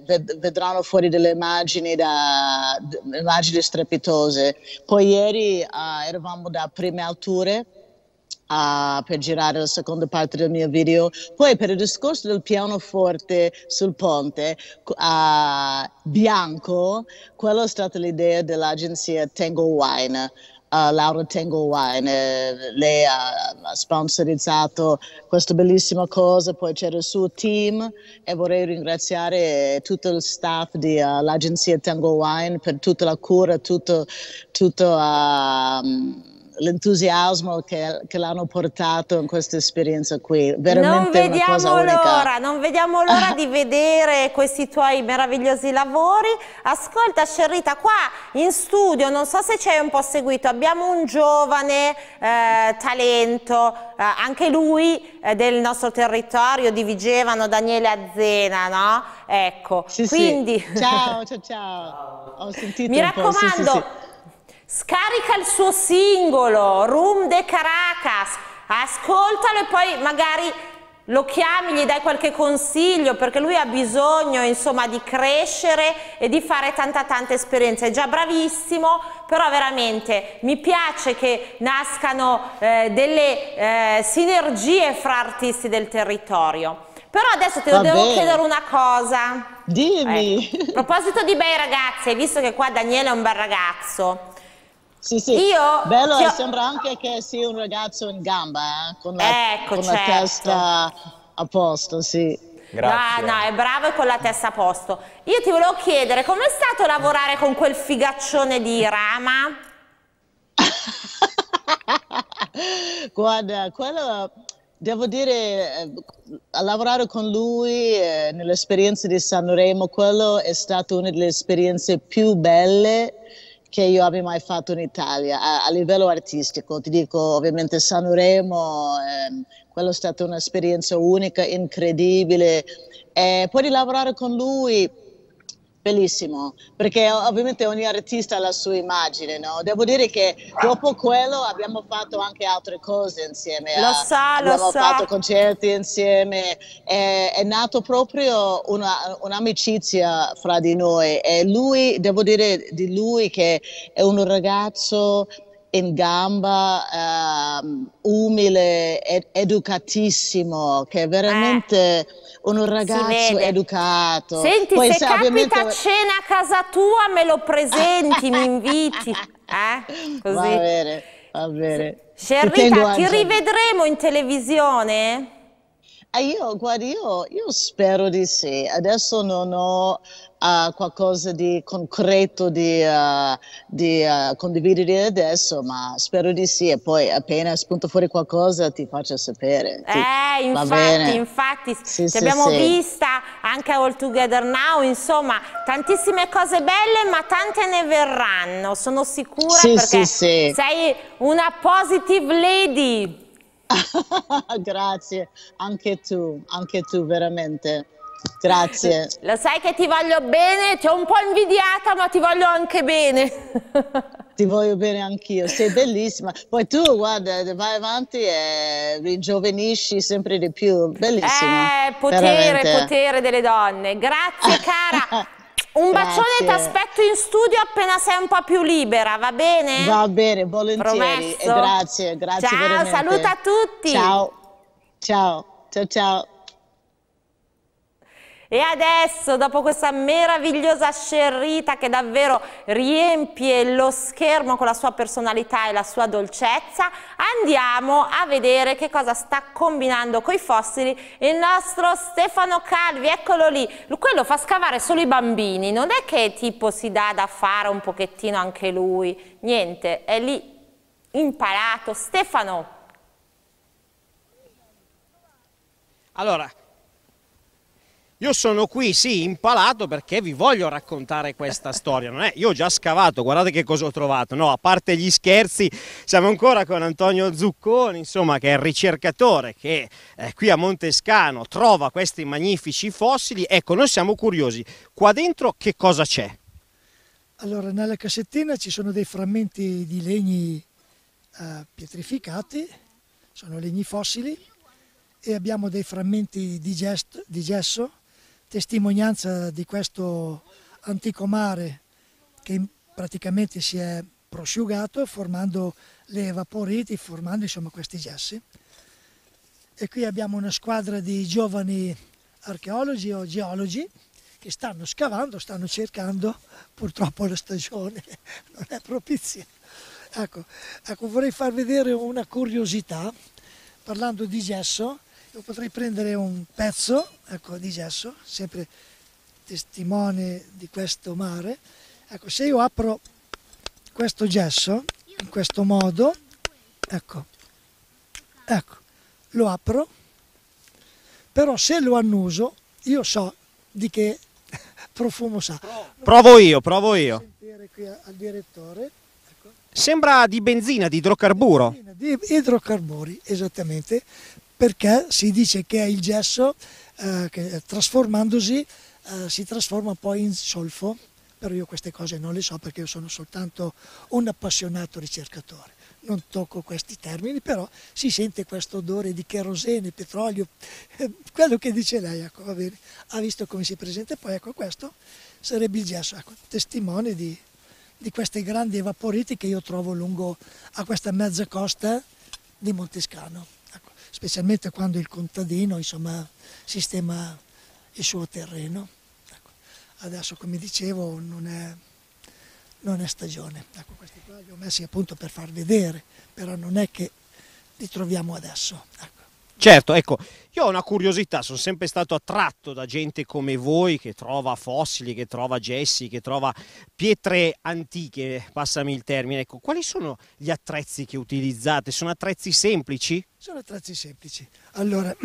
vedranno fuori delle immagini, da, immagini strepitose. Poi ieri uh, eravamo da prime alture Uh, per girare la seconda parte del mio video. Poi per il discorso del pianoforte sul ponte uh, bianco, quella è stata l'idea dell'agenzia Tango Wine uh, Laura Tango Wine, eh, lei ha, ha sponsorizzato questa bellissima cosa, poi c'era il suo team e vorrei ringraziare tutto il staff dell'agenzia eh, uh, Tango Wine per tutta la cura, tutto, tutto uh, l'entusiasmo che, che l'hanno portato in questa esperienza qui. Veramente non vediamo l'ora, non vediamo l'ora di vedere questi tuoi meravigliosi lavori. Ascolta Sherrita, qua in studio, non so se ci hai un po' seguito, abbiamo un giovane eh, talento, eh, anche lui eh, del nostro territorio di Vigevano, Daniele Azzena, no? Ecco, sì, quindi... Sì. Ciao, ciao, ciao. Mi raccomando, Scarica il suo singolo, Room de Caracas, ascoltalo e poi magari lo chiami, gli dai qualche consiglio perché lui ha bisogno insomma di crescere e di fare tanta tanta esperienza, è già bravissimo però veramente mi piace che nascano eh, delle eh, sinergie fra artisti del territorio. Però adesso ti devo chiedere una cosa. Dimmi. Ecco. A proposito di bei ragazzi, hai visto che qua Daniele è un bel ragazzo. Sì, sì. Io Bello, io... sembra anche che sia un ragazzo in gamba, eh? con, la, ecco, con certo. la testa a posto, sì. Grazie. No, no, è bravo e con la testa a posto. Io ti volevo chiedere, com'è stato lavorare con quel figaccione di Rama? Guarda, quello, devo dire, eh, a lavorare con lui eh, nell'esperienza di Sanremo, quello è stata una delle esperienze più belle che io abbia mai fatto in Italia a, a livello artistico. Ti dico ovviamente Sanremo, ehm, quella è stata un'esperienza unica, incredibile. E eh, poi di lavorare con lui Bellissimo, perché ovviamente ogni artista ha la sua immagine, no? Devo dire che dopo quello abbiamo fatto anche altre cose insieme. Lo a, sa, lo sa. abbiamo sa. fatto concerti insieme. È, è nato proprio una, un'amicizia fra di noi e lui, devo dire di lui che è un ragazzo in gamba, um, umile, ed, educatissimo, che veramente... Eh un ragazzo educato. Senti, Poi, se, se capita ovviamente... a cena a casa tua me lo presenti, mi inviti. Eh? Così. Va bene, va bene. Sherrita, ti rivedremo in televisione? Ah, io, guardi, io, io, spero di sì. Adesso non ho uh, qualcosa di concreto di, uh, di uh, condividere adesso, ma spero di sì. E poi appena spunto fuori qualcosa ti faccio sapere. Ti... eh, infatti, infatti. Sì, sì, abbiamo sì. vista anche All Together Now, insomma, tantissime cose belle, ma tante ne verranno, sono sicura, perché sei una positive lady. Grazie, anche tu, anche tu veramente. Grazie. Lo sai che ti voglio bene, ti ho un po' invidiata, ma ti voglio anche bene. ti voglio bene anch'io, sei bellissima. Poi tu, guarda, vai avanti e ringiovenisci sempre di più. Bellissima. Eh, potere, veramente. potere delle donne. Grazie, cara. Un bacione ti aspetto in studio appena sei un po' più libera, va bene? Va bene, volentieri. Promesso. grazie, grazie ciao, veramente. Ciao, saluta tutti. Ciao, ciao, ciao. ciao. E adesso, dopo questa meravigliosa scerrita che davvero riempie lo schermo con la sua personalità e la sua dolcezza, andiamo a vedere che cosa sta combinando con i fossili il nostro Stefano Calvi, eccolo lì. Quello fa scavare solo i bambini, non è che tipo si dà da fare un pochettino anche lui, niente, è lì imparato. Stefano. Allora, io sono qui, sì, impalato perché vi voglio raccontare questa storia. Non È, io ho già scavato, guardate che cosa ho trovato. No, a parte gli scherzi, siamo ancora con Antonio Zucconi, insomma, che è il ricercatore che eh, qui a Montescano trova questi magnifici fossili. Ecco, noi siamo curiosi, qua dentro che cosa c'è? Allora, nella cassettina ci sono dei frammenti di legni eh, pietrificati, sono legni fossili, e abbiamo dei frammenti di, gesto, di gesso testimonianza di questo antico mare che praticamente si è prosciugato formando le evaporiti, formando insomma questi gessi. E qui abbiamo una squadra di giovani archeologi o geologi che stanno scavando, stanno cercando, purtroppo la stagione non è propizia. Ecco, ecco vorrei far vedere una curiosità, parlando di gesso, potrei prendere un pezzo ecco, di gesso, sempre testimone di questo mare. Ecco, se io apro questo gesso in questo modo, ecco, ecco, lo apro, però se lo annuso io so di che profumo sa. Provo io, provo io. Ecco. Sembra di benzina, di idrocarburo. Di idrocarburi, esattamente, perché si dice che il gesso eh, che, trasformandosi eh, si trasforma poi in solfo, però io queste cose non le so perché io sono soltanto un appassionato ricercatore. Non tocco questi termini, però si sente questo odore di cherosene, petrolio, quello che dice lei, ecco, va bene. ha visto come si presenta poi, ecco questo sarebbe il gesso, ecco, testimone di, di queste grandi evaporiti che io trovo lungo a questa mezza costa di Montescano specialmente quando il contadino insomma, sistema il suo terreno. Ecco. Adesso, come dicevo, non è, non è stagione. Ecco, questi qua li ho messi appunto per far vedere, però non è che li troviamo adesso. Ecco. Certo, ecco, io ho una curiosità, sono sempre stato attratto da gente come voi che trova fossili, che trova gessi, che trova pietre antiche, passami il termine. Ecco, quali sono gli attrezzi che utilizzate? Sono attrezzi semplici? Sono attrezzi semplici. Allora,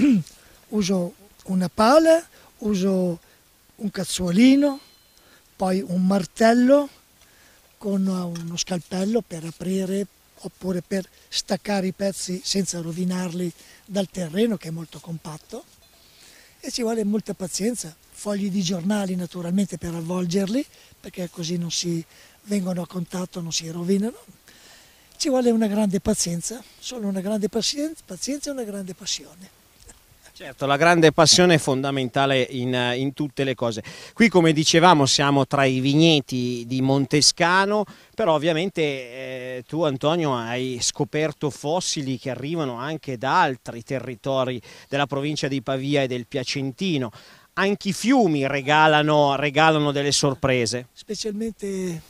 uso una pala, uso un cazzuolino, poi un martello con uno scalpello per aprire, oppure per staccare i pezzi senza rovinarli dal terreno che è molto compatto e ci vuole molta pazienza, fogli di giornali naturalmente per avvolgerli perché così non si vengono a contatto, non si rovinano. Ci vuole una grande pazienza, solo una grande pazienza e una grande passione. Certo, la grande passione è fondamentale in, in, tutte le cose. Qui come dicevamo siamo tra i vigneti di Montescano, però ovviamente eh, tu Antonio hai scoperto fossili che arrivano anche da altri territori della provincia di Pavia e del Piacentino. Anche i fiumi regalano, regalano delle sorprese. Specialmente,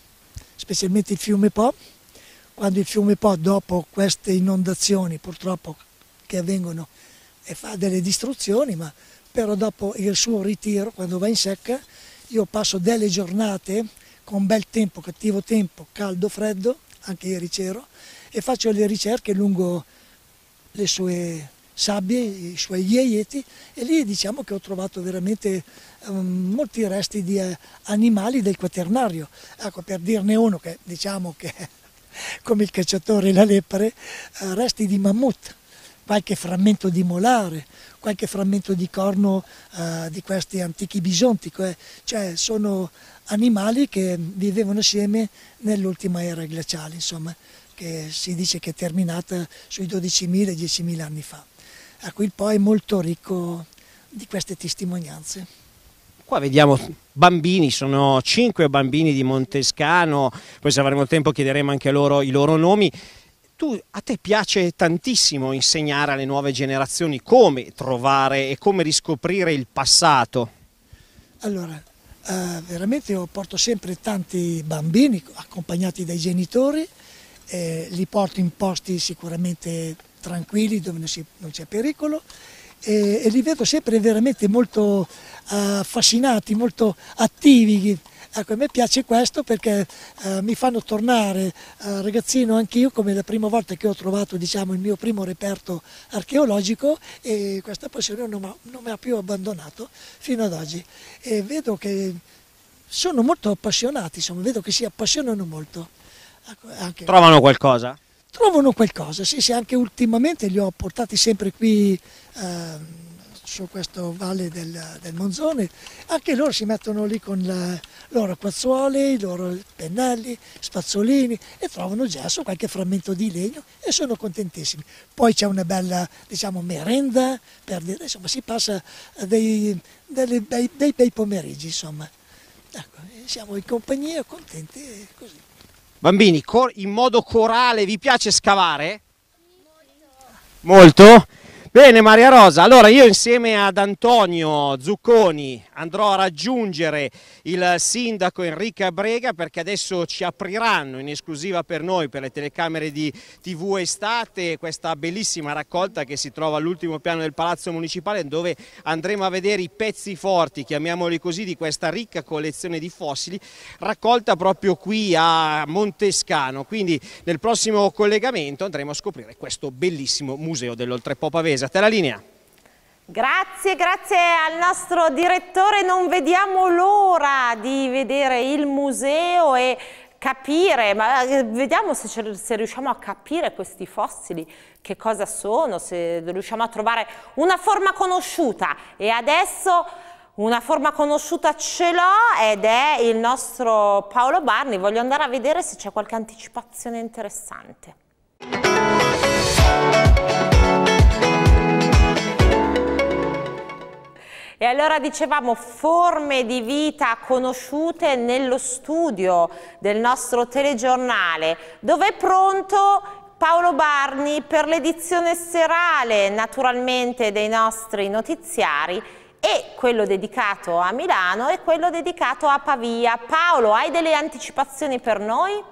specialmente il fiume Po, quando il fiume Po dopo queste inondazioni purtroppo che avvengono e fa delle distruzioni, ma però dopo il suo ritiro, quando va in secca, io passo delle giornate con bel tempo, cattivo tempo, caldo, freddo, anche ieri c'ero, e faccio le ricerche lungo le sue sabbie, i suoi ieieti e lì diciamo che ho trovato veramente um, molti resti di eh, animali del quaternario. Ecco, per dirne uno che diciamo che come il cacciatore e la lepre, eh, resti di mammut, qualche frammento di molare, qualche frammento di corno eh, di questi antichi bisonti, cioè, cioè sono animali che vivevano assieme nell'ultima era glaciale, insomma, che si dice che è terminata sui 12.000-10.000 anni fa. A cui poi è molto ricco di queste testimonianze. Qua vediamo bambini, sono cinque bambini di Montescano, poi se avremo tempo chiederemo anche loro i loro nomi, tu, a te piace tantissimo insegnare alle nuove generazioni come trovare e come riscoprire il passato. Allora, eh, veramente io porto sempre tanti bambini accompagnati dai genitori, eh, li porto in posti sicuramente tranquilli dove non, c'è pericolo e, e, li vedo sempre veramente molto eh, affascinati, molto attivi Ecco, a me piace questo perché eh, mi fanno tornare eh, ragazzino anch'io come la prima volta che ho trovato diciamo, il mio primo reperto archeologico e questa passione non, non mi ha più abbandonato fino ad oggi. E vedo che sono molto appassionati, insomma, vedo che si appassionano molto. Ecco, anche... Trovano qualcosa? Trovano qualcosa, sì, sì, anche ultimamente li ho portati sempre qui eh, su questo valle del, del Monzone, anche loro si mettono lì con la, loro acquazzuoli, i loro pennelli, spazzolini e trovano gesso, qualche frammento di legno e sono contentissimi. Poi c'è una bella diciamo, merenda, per dire, insomma si passa dei, dei, dei bei pomeriggi. Insomma. Ecco, siamo in compagnia, contenti così. Bambini, in modo corale vi piace scavare? Molto. Molto? Bene Maria Rosa, allora io insieme ad Antonio Zucconi andrò a raggiungere il sindaco Enrica Brega perché adesso ci apriranno in esclusiva per noi, per le telecamere di TV Estate, questa bellissima raccolta che si trova all'ultimo piano del Palazzo Municipale dove andremo a vedere i pezzi forti, chiamiamoli così, di questa ricca collezione di fossili raccolta proprio qui a Montescano. Quindi nel prossimo collegamento andremo a scoprire questo bellissimo museo dell'Oltrepo Pavese. Chiesa. A te la linea. Grazie, grazie al nostro direttore, non vediamo l'ora di vedere il museo e capire, ma eh, vediamo se, se, riusciamo a capire questi fossili, che cosa sono, se riusciamo a trovare una forma conosciuta e adesso una forma conosciuta ce l'ho ed è il nostro Paolo Barni, voglio andare a vedere se c'è qualche anticipazione interessante. E allora dicevamo forme di vita conosciute nello studio del nostro telegiornale, dove è pronto Paolo Barni per l'edizione serale naturalmente dei nostri notiziari e quello dedicato a Milano e quello dedicato a Pavia. Paolo, hai delle anticipazioni per noi?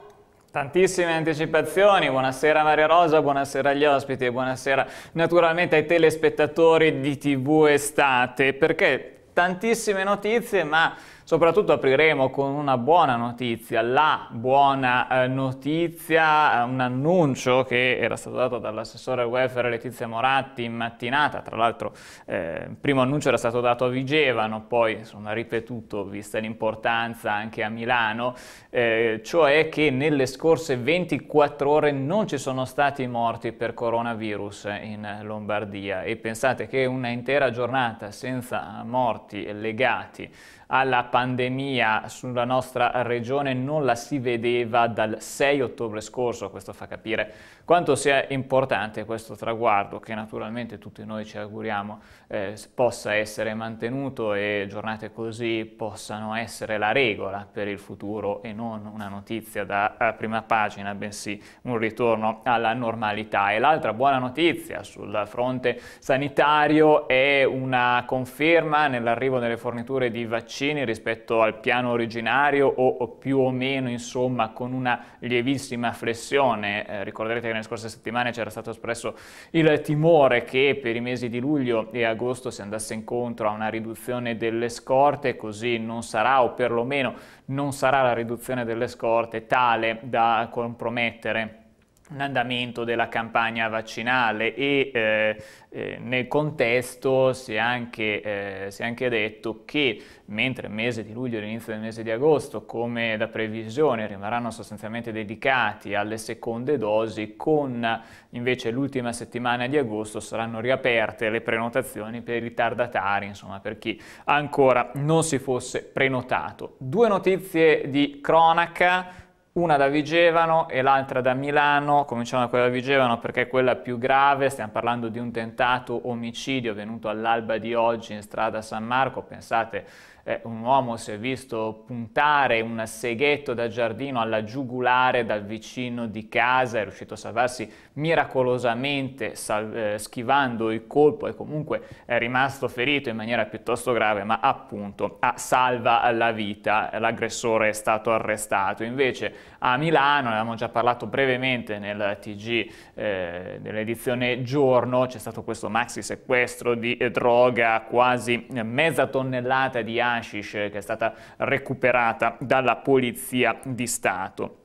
Tantissime anticipazioni, buonasera Maria Rosa, buonasera agli ospiti e buonasera naturalmente ai telespettatori di TV Estate, perché tantissime notizie ma Soprattutto apriremo con una buona notizia, la buona eh, notizia, eh, un annuncio che era stato dato dall'assessore welfare Letizia Moratti in mattinata, tra l'altro eh, il primo annuncio era stato dato a Vigevano, poi insomma ripetuto vista l'importanza anche a Milano, eh, cioè che nelle scorse 24 ore non ci sono stati morti per coronavirus in Lombardia e pensate che una intera giornata senza morti legati alla pandemia sulla nostra regione non la si vedeva dal 6 ottobre scorso, questo fa capire quanto sia importante questo traguardo che naturalmente tutti noi ci auguriamo eh, possa essere mantenuto e giornate così possano essere la regola per il futuro e non una notizia da prima pagina, bensì un ritorno alla normalità. E l'altra buona notizia sul fronte sanitario è una conferma nell'arrivo delle forniture di vaccini vaccini rispetto al piano originario o, o più o meno insomma con una lievissima flessione. Eh, ricorderete che nelle scorse settimane c'era stato espresso il timore che per i mesi di luglio e agosto si andasse incontro a una riduzione delle scorte, così non sarà o perlomeno non sarà la riduzione delle scorte tale da compromettere un andamento della campagna vaccinale e eh, eh, nel contesto si è, anche, eh, si è, anche, detto che mentre il mese di luglio e l'inizio del mese di agosto come da previsione rimarranno sostanzialmente dedicati alle seconde dosi con invece l'ultima settimana di agosto saranno riaperte le prenotazioni per i ritardatari insomma per chi ancora non si fosse prenotato. Due notizie di cronaca una da Vigevano e l'altra da Milano, cominciamo da quella da Vigevano perché è quella più grave, stiamo parlando di un tentato omicidio avvenuto all'alba di oggi in strada San Marco, pensate eh, un uomo si è visto puntare un seghetto da giardino alla giugulare dal vicino di casa, è riuscito a salvarsi miracolosamente sal eh, schivando il colpo e comunque è rimasto ferito in maniera piuttosto grave, ma appunto a salva la vita, l'aggressore è stato arrestato. Invece a Milano, ne avevamo già parlato brevemente nel TG eh, dell'edizione Giorno, c'è stato questo maxi sequestro di droga, quasi mezza tonnellata di anni hashish eh, che è stata recuperata dalla Polizia di Stato.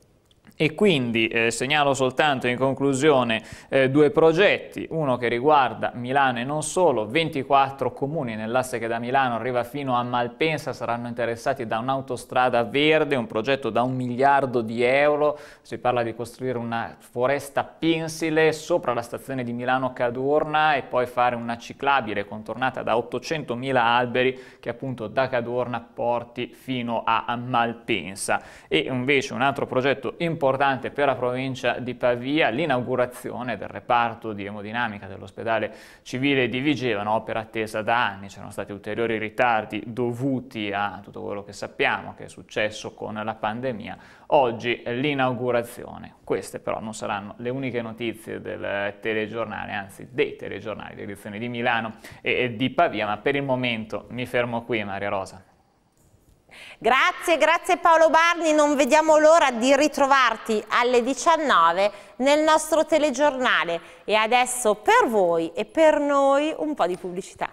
E quindi eh, segnalo soltanto in conclusione eh, due progetti, uno che riguarda Milano e non solo, 24 comuni nell'asse che da Milano arriva fino a Malpensa saranno interessati da un'autostrada verde, un progetto da un miliardo di euro, si parla di costruire una foresta pensile sopra la stazione di Milano Cadorna e poi fare una ciclabile contornata da 800.000 alberi che appunto da Cadorna porti fino a, a Malpensa. E invece un altro progetto importante importante per la provincia di Pavia l'inaugurazione del reparto di emodinamica dell'ospedale civile di Vigevano, opera attesa da anni, c'erano stati ulteriori ritardi dovuti a tutto quello che sappiamo che è successo con la pandemia, oggi l'inaugurazione. Queste però non saranno le uniche notizie del telegiornale, anzi dei telegiornali, le edizioni di Milano e di Pavia, ma per il momento mi fermo qui Maria Rosa. Grazie, grazie Paolo Barni, non vediamo l'ora di ritrovarti alle 19 nel nostro telegiornale e adesso per voi e per noi un po' di pubblicità.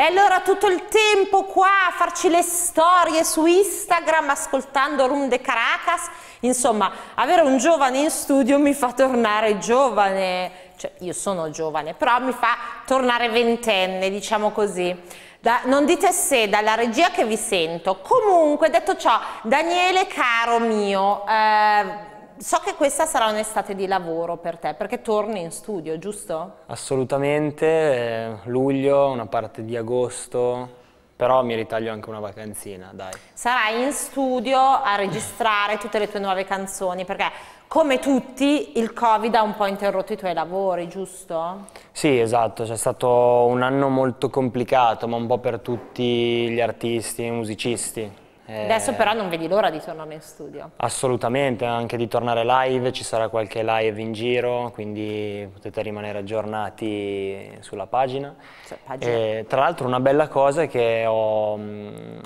E allora tutto il tempo qua a farci le storie su Instagram ascoltando Room de Caracas, insomma, avere un giovane in studio mi fa tornare giovane, cioè io sono giovane, però mi fa tornare ventenne, diciamo così. Da, non dite se dalla regia che vi sento. Comunque, detto ciò, Daniele caro mio, eh, so che questa sarà un'estate di lavoro per te, perché torni in studio, giusto? Assolutamente, eh, luglio, una parte di agosto, però mi ritaglio anche una vacanzina, dai. Sarai in studio a registrare tutte le tue nuove canzoni, perché come tutti il Covid ha un po' interrotto i tuoi lavori, giusto? Sì, esatto, c'è stato un anno molto complicato, ma un po' per tutti gli artisti e i musicisti. Adesso però non vedi l'ora di tornare in studio. Assolutamente, anche di tornare live, ci sarà qualche live in giro, quindi potete rimanere aggiornati sulla pagina. Cioè, pagina. E, tra l'altro una bella cosa è che ho, mm,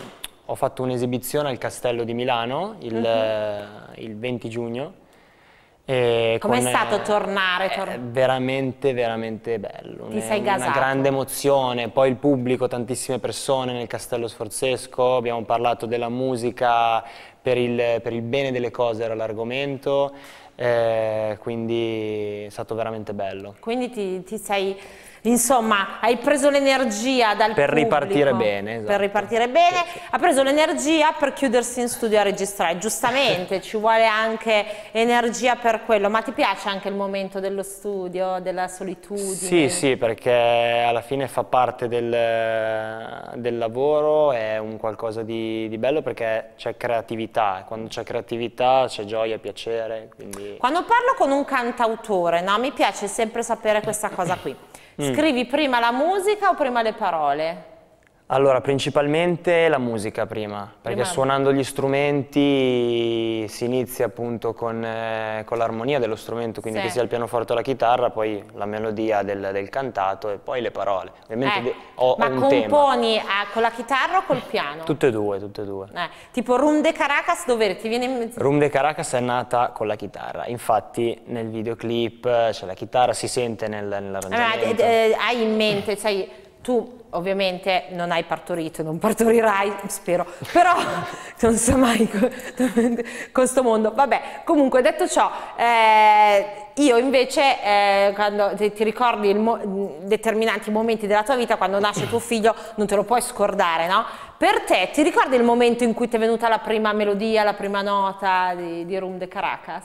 ho fatto un'esibizione al Castello di Milano il, uh mhm. eh, -huh. il 20 giugno Com'è con, stato eh, tornare? Tor veramente, veramente bello. Ti sei gasato? Una grande emozione, poi il pubblico, tantissime persone nel Castello Sforzesco, abbiamo parlato della musica per il, per il bene delle cose era l'argomento, eh, quindi è stato veramente bello. Quindi ti, ti sei Insomma, hai preso l'energia dal per pubblico, ripartire bene. Esatto. Per ripartire bene, sì, ha preso l'energia per chiudersi in studio a registrare. Giustamente, ci vuole anche energia per quello, ma ti piace anche il momento dello studio, della solitudine? Sì, sì, perché alla fine fa parte del, del lavoro, è un qualcosa di, di bello perché c'è creatività, quando c'è creatività c'è gioia, e piacere. Quindi... Quando parlo con un cantautore, no, mi piace sempre sapere questa cosa qui Scrivi prima la musica o prima le parole? Allora, principalmente la musica prima, perché prima. suonando gli strumenti si inizia appunto con, eh, con l'armonia dello strumento, quindi sì. che sia il pianoforte o la chitarra, poi la melodia del, del cantato e poi le parole. Ovviamente eh, ho, ma componi eh, con la chitarra o col piano? Tutte e due, tutte e due. Eh, tipo Room de Caracas dove ti viene in mente? Room de Caracas è nata con la chitarra, infatti nel videoclip eh, c'è la chitarra, si sente nel, nell'arrangiamento. Ah, hai in mente, sai tu ovviamente non hai partorito, non partorirai, spero, però non so mai con questo mondo. Vabbè, comunque detto ciò, eh, io invece, eh, quando ti, ti ricordi mo determinati momenti della tua vita, quando nasce tuo figlio, non te lo puoi scordare, no? Per te, ti ricordi il momento in cui ti è venuta la prima melodia, la prima nota di, di Room de Caracas?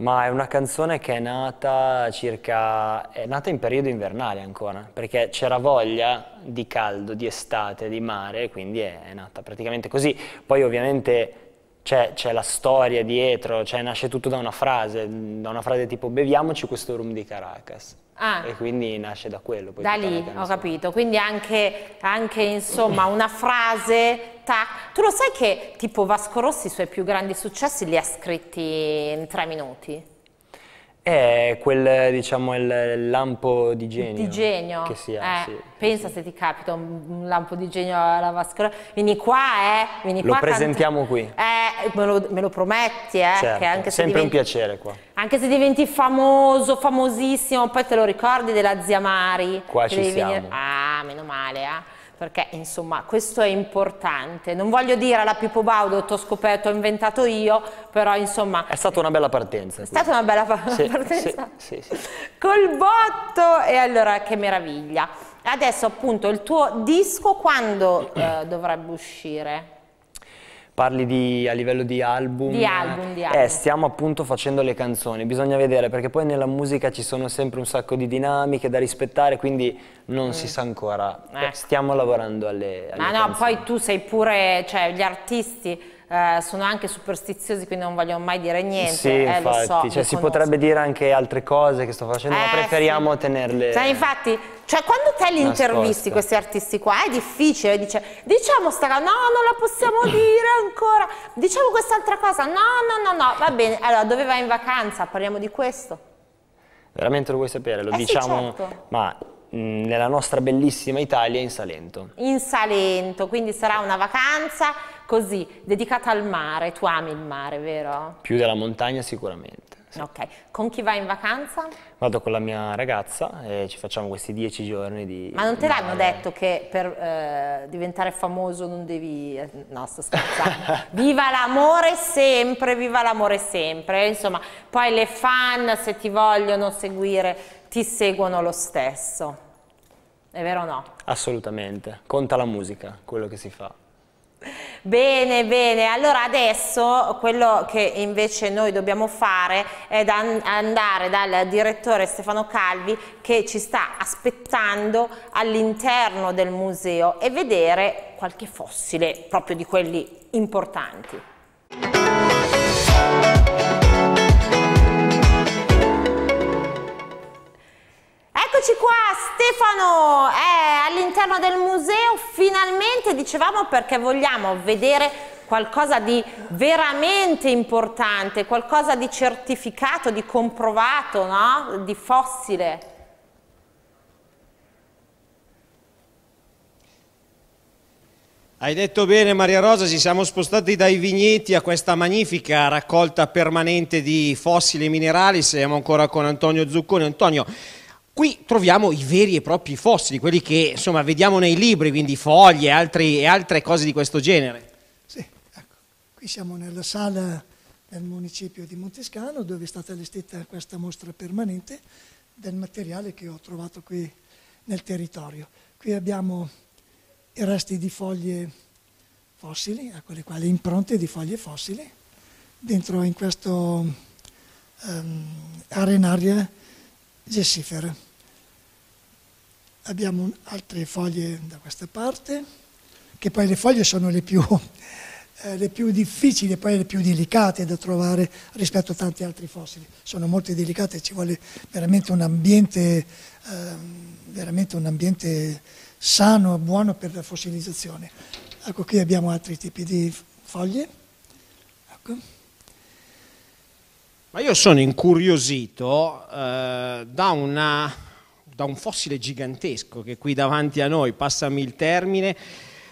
Ma è una canzone che è nata circa... è nata in periodo invernale ancora, perché c'era voglia di caldo, di estate, di mare, quindi è, è nata praticamente così. Poi ovviamente c'è, la storia dietro, cioè nasce tutto da una frase, da una frase tipo beviamoci questo rum di Caracas. Ah. E quindi nasce da quello. da lì, ho capito. Quindi anche, anche insomma una frase tac. Tu lo sai che tipo Vasco Rossi i suoi più grandi successi li ha scritti in tre minuti? È quel, diciamo, il lampo di genio. Di genio. Che sia, eh, sì, Pensa sì. se ti capita un lampo di genio alla vascola. Vieni qua, eh. Vieni lo qua, presentiamo tanto... qui. Eh, me lo, me lo, prometti, eh. Certo. Sempre diventi... un piacere qua. Anche se diventi famoso, famosissimo, poi te lo ricordi della zia Mari. Qua ci siamo. Venire... Ah, meno male, eh perché insomma questo è importante. Non voglio dire alla Pippo Baudo ho scoperto, ho inventato io, però insomma... È stata una bella partenza. È quindi. stata una bella sì, partenza. Sì, sì, Col botto e allora che meraviglia. Adesso appunto il tuo disco quando eh, dovrebbe uscire? Parli di, a livello di album? Di album, di eh, album. Eh, stiamo appunto facendo le canzoni, bisogna vedere, perché poi nella musica ci sono sempre un sacco di dinamiche da rispettare, quindi non mm. si sa ancora. Ecco. Stiamo lavorando alle, alle Ma no, canzoni. poi tu sei pure, cioè gli artisti eh, sono anche superstiziosi quindi non voglio mai dire niente. Sì, eh, infatti, so, cioè, si potrebbe dire anche altre cose che sto facendo, eh, ma preferiamo sì. tenerle... Sì, cioè, infatti, cioè quando te li intervisti questi artisti qua è difficile, dice diciamo sta cosa, no non la possiamo dire ancora, diciamo quest'altra cosa, no no no no, va bene, allora dove vai in vacanza? Parliamo di questo. Veramente lo vuoi sapere, lo eh diciamo, sì, certo. ma mm, nella nostra bellissima Italia in Salento. In Salento, quindi sarà una vacanza così, dedicata al mare. Tu ami il mare, vero? Più della montagna sicuramente. Sì. Ok, con chi vai in vacanza? Vado con la mia ragazza e ci facciamo questi dieci giorni di... Ma non te l'hanno detto che per eh, diventare famoso non devi... Eh, no, sto scherzando. viva l'amore sempre, viva l'amore sempre. Insomma, poi le fan se ti vogliono seguire ti seguono lo stesso. È vero o no? Assolutamente. Conta la musica, quello che si fa. Bene, bene, allora adesso quello che invece noi dobbiamo fare è da andare dal direttore Stefano Calvi che ci sta aspettando all'interno del museo e vedere qualche fossile proprio di quelli importanti. Eccoci qua, Stefano è eh, all'interno del museo, finalmente dicevamo perché vogliamo vedere qualcosa di veramente importante, qualcosa di certificato, di comprovato, no? di fossile. Hai detto bene Maria Rosa, ci siamo spostati dai vigneti a questa magnifica raccolta permanente di fossili minerali, siamo ancora con Antonio Zucconi. Antonio, Qui troviamo i veri e propri fossili, quelli che insomma, vediamo nei libri, quindi foglie e, altri, e altre cose di questo genere. Sì, ecco. Qui siamo nella sala del municipio di Montescano dove è stata allestita questa mostra permanente del materiale che ho trovato qui nel territorio. Qui abbiamo i resti di foglie fossili, ecco le quali impronte di foglie fossili, dentro in questo um, arenaria gessifera abbiamo altre foglie da questa parte, che poi le foglie sono le più, eh, le più difficili e poi le più delicate da trovare rispetto a tanti altri fossili. Sono molto delicate, ci vuole veramente un ambiente, eh, veramente un ambiente sano e buono per la fossilizzazione. Ecco, qui abbiamo altri tipi di foglie. Ecco. Ma io sono incuriosito eh, da una da un fossile gigantesco che è qui davanti a noi, passami il termine,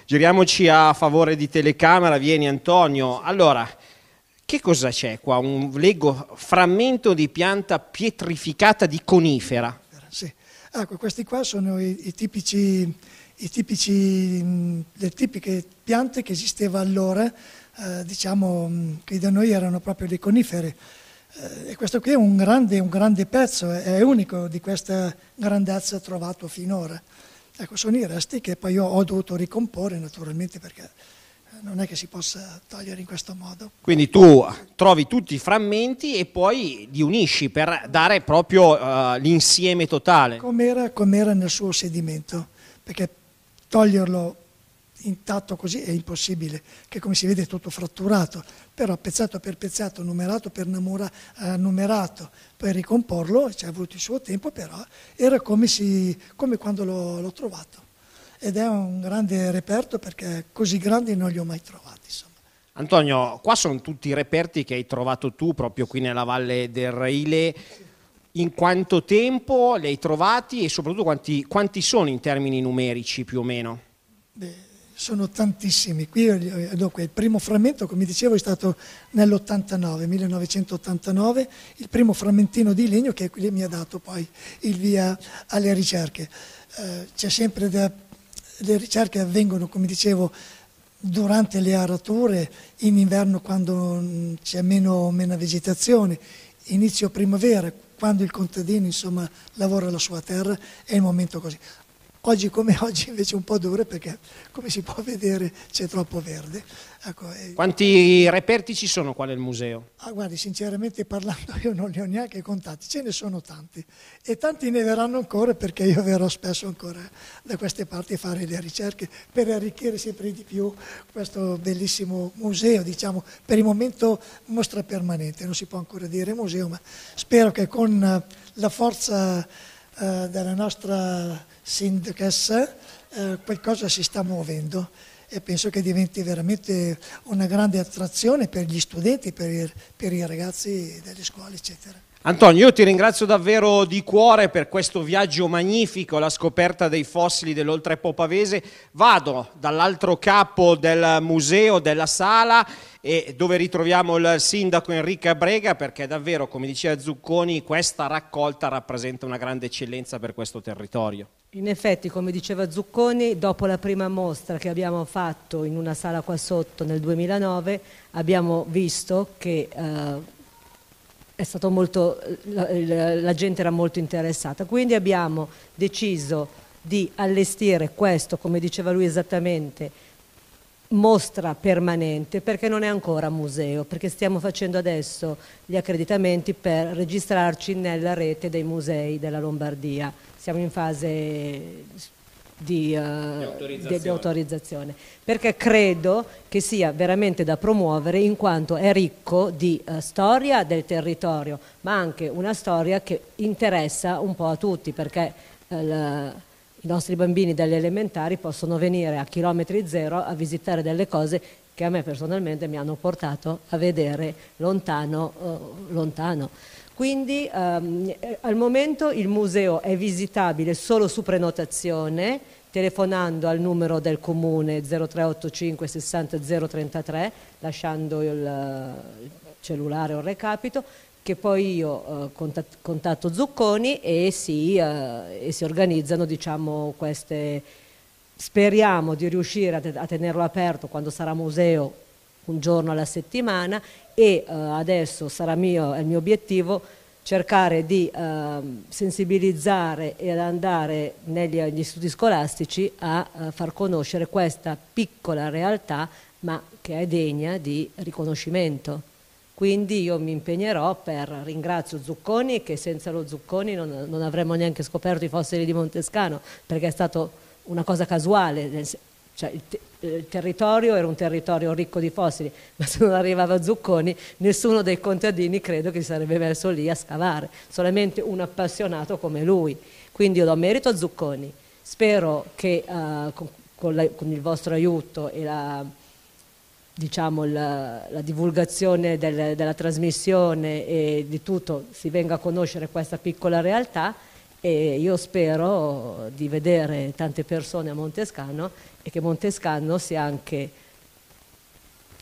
giriamoci a favore di telecamera, vieni Antonio. Allora, che cosa c'è qua? Un leggo frammento di pianta pietrificata di conifera. Sì. Ecco, questi qua sono i, i tipici, i tipici mh, mm, le tipiche piante che esisteva allora, eh, diciamo mh, mm, che da noi erano proprio dei coniferi. Eh, e questo qui è un grande, un grande, pezzo, è unico di questa grandezza trovato finora. Ecco, sono i resti che poi io ho dovuto ricomporre naturalmente perché eh, non è che si possa togliere in questo modo. Quindi tu trovi tutti i frammenti e poi li unisci per dare proprio uh, l'insieme totale. Com'era, com'era nel suo sedimento, perché toglierlo intatto così è impossibile, che come si vede è tutto fratturato, però pezzato per pezzato, numerato per namura, eh, numerato, per ricomporlo, ci ha voluto il suo tempo, però era come, si, come quando l'ho, l'ho trovato. Ed è un grande reperto perché così grandi non li ho mai trovati. Insomma. Antonio, qua sono tutti i reperti che hai trovato tu proprio qui nella Valle del Raile. In quanto tempo li hai trovati e soprattutto quanti, quanti sono in termini numerici più o meno? Beh, sono tantissimi. Qui, eh, dunque, il primo frammento, come dicevo, è stato nell'89, 1989, il primo frammentino di legno che mi ha dato poi il via alle ricerche. Eh, c'è sempre da, le ricerche avvengono, come dicevo, durante le arature, in inverno quando mm, c'è meno, meno vegetazione, inizio primavera, quando il contadino insomma, lavora la sua terra, è il momento così. Oggi come oggi invece un po' dure perché come si può vedere c'è troppo verde. Ecco, e... Quanti reperti ci sono qua nel museo? Ah, guardi, sinceramente parlando io non li ho neanche contati, ce ne sono tanti e tanti ne verranno ancora perché io verrò spesso ancora da queste parti a fare le ricerche per arricchire sempre di più questo bellissimo museo, diciamo per il momento mostra permanente, non si può ancora dire museo, ma spero che con la forza eh, della nostra Sindicas, eh, qualcosa si sta muovendo e penso che diventi veramente una grande attrazione per gli studenti, per, il, per i ragazzi delle scuole, eccetera. Antonio, io ti ringrazio davvero di cuore per questo viaggio magnifico la scoperta dei fossili dell'Oltrepopavese. Vado dall'altro capo del museo, della sala e dove ritroviamo il sindaco Enrica Brega perché davvero, come diceva Zucconi, questa raccolta rappresenta una grande eccellenza per questo territorio. In effetti, come diceva Zucconi, dopo la prima mostra che abbiamo fatto in una sala qua sotto nel 2009, abbiamo visto che eh, molto, la, la gente era molto interessata. Quindi abbiamo deciso di allestire questo, come diceva lui esattamente, mostra permanente perché non è ancora museo, perché stiamo facendo adesso gli accreditamenti per registrarci nella rete dei musei della Lombardia. Siamo in fase di, uh, di, autorizzazione. di, autorizzazione. perché credo che sia veramente da promuovere in quanto è ricco di uh, storia del territorio, ma anche una storia che interessa un po' a tutti perché uh, i nostri bambini dalle elementari possono venire a chilometri zero a visitare delle cose che a me personalmente mi hanno portato a vedere lontano. Eh, lontano. Quindi ehm, al momento il museo è visitabile solo su prenotazione, telefonando al numero del comune 0385 60 033, lasciando il cellulare o il recapito, che poi io eh, contatto Zucconi e si, eh, e si organizzano diciamo, queste, speriamo di riuscire a, te a, tenerlo aperto quando sarà museo un giorno alla settimana e eh, adesso sarà mio, il mio obiettivo cercare di eh, sensibilizzare e ad andare negli, negli studi scolastici a, a eh, far conoscere questa piccola realtà ma che è degna di riconoscimento. Quindi io mi impegnerò per, ringrazio Zucconi, che senza lo Zucconi non, non avremmo neanche scoperto i fossili di Montescano, perché è stata una cosa casuale, cioè, il, te il, territorio era un territorio ricco di fossili, ma se non arrivava Zucconi nessuno dei contadini credo che si sarebbe messo lì a scavare, solamente un appassionato come lui. Quindi io do merito a Zucconi, spero che uh, con, con, la, con, il vostro aiuto e la, diciamo, la, la, divulgazione del, della trasmissione e di tutto si venga a conoscere questa piccola realtà e io spero di vedere tante persone a Montescano e che Montescano sia anche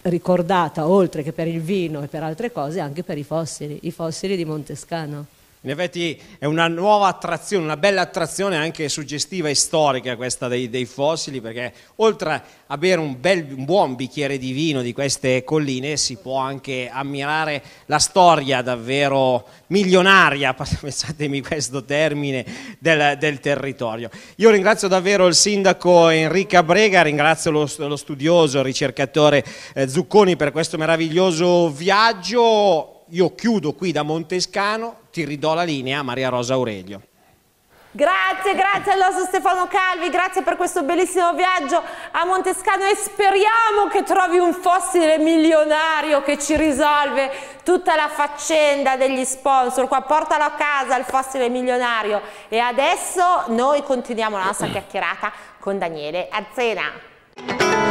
ricordata, oltre che per il vino e per altre cose, anche per i fossili, i fossili di Montescano. In effetti è una nuova attrazione, una bella attrazione anche suggestiva e storica questa dei, dei fossili, perché oltre a bere un, bel, un buon bicchiere di vino di queste colline si può anche ammirare la storia davvero milionaria, pensatemi questo termine, del, del territorio. Io ringrazio davvero il sindaco Enrica Brega, ringrazio lo, lo studioso, ricercatore eh, Zucconi per questo meraviglioso viaggio. Io chiudo qui da Montescano, ti ridò la linea a Maria Rosa Aurelio. Grazie, grazie al nostro Stefano Calvi, grazie per questo bellissimo viaggio a Montescano e speriamo che trovi un fossile milionario che ci risolve tutta la faccenda degli sponsor. Qua portalo a casa il fossile milionario. E adesso noi continuiamo la nostra chiacchierata con Daniele Azzena.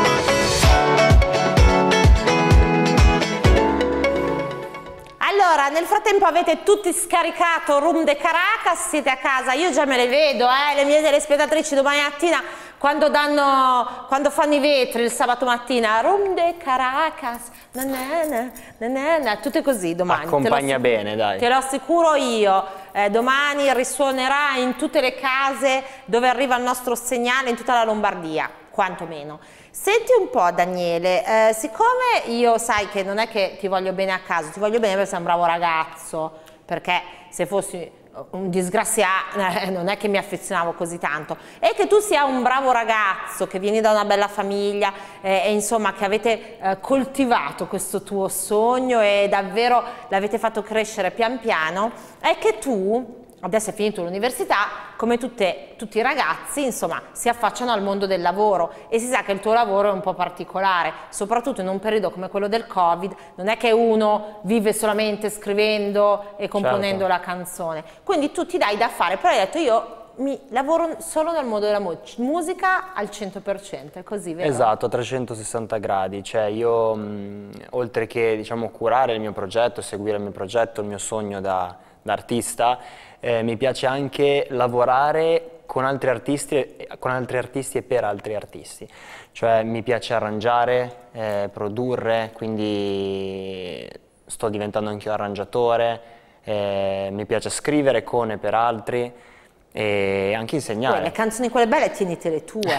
Allora, nel frattempo avete tutti scaricato Room de Caracas, siete a casa, io già me le vedo, eh, le mie telespettatrici domani mattina quando, danno, quando fanno i vetri il sabato mattina, Room de Caracas, nanana, nanana, tutto così domani. Accompagna bene, dai. Te lo assicuro io. Eh, domani risuonerà in tutte le case dove arriva il nostro segnale, in tutta la Lombardia, quantomeno. Senti un po' Daniele, eh, siccome io sai che non è che ti voglio bene a caso, ti voglio bene perché sei un bravo ragazzo, perché se fossi un disgraziato, eh, non è che mi affezionavo così tanto, e che tu sia un bravo ragazzo, che vieni da una bella famiglia eh, e insomma che avete eh, coltivato questo tuo sogno e davvero l'avete fatto crescere pian piano, è che tu adesso è finito l'università, come tutte, tutti i ragazzi, insomma, si affacciano al mondo del lavoro e si sa che il tuo lavoro è un po' particolare, soprattutto in un periodo come quello del Covid, non è che uno vive solamente scrivendo e componendo certo. la canzone. Quindi tu ti dai da fare, però hai detto io mi lavoro solo nel mondo della musica al 100%, è così, vero? Esatto, a 360 gradi, cioè io mh, mhmm, oltre che diciamo curare il mio progetto, seguire il mio progetto, il mio sogno da, da artista, eh, mi piace anche lavorare con altri, artisti, con altri, artisti, e per altri artisti. Cioè mi piace arrangiare, eh, produrre, quindi sto diventando anche un arrangiatore, eh, mi piace scrivere con e per altri e anche insegnare. Poi, le canzoni quelle belle tienitele tue,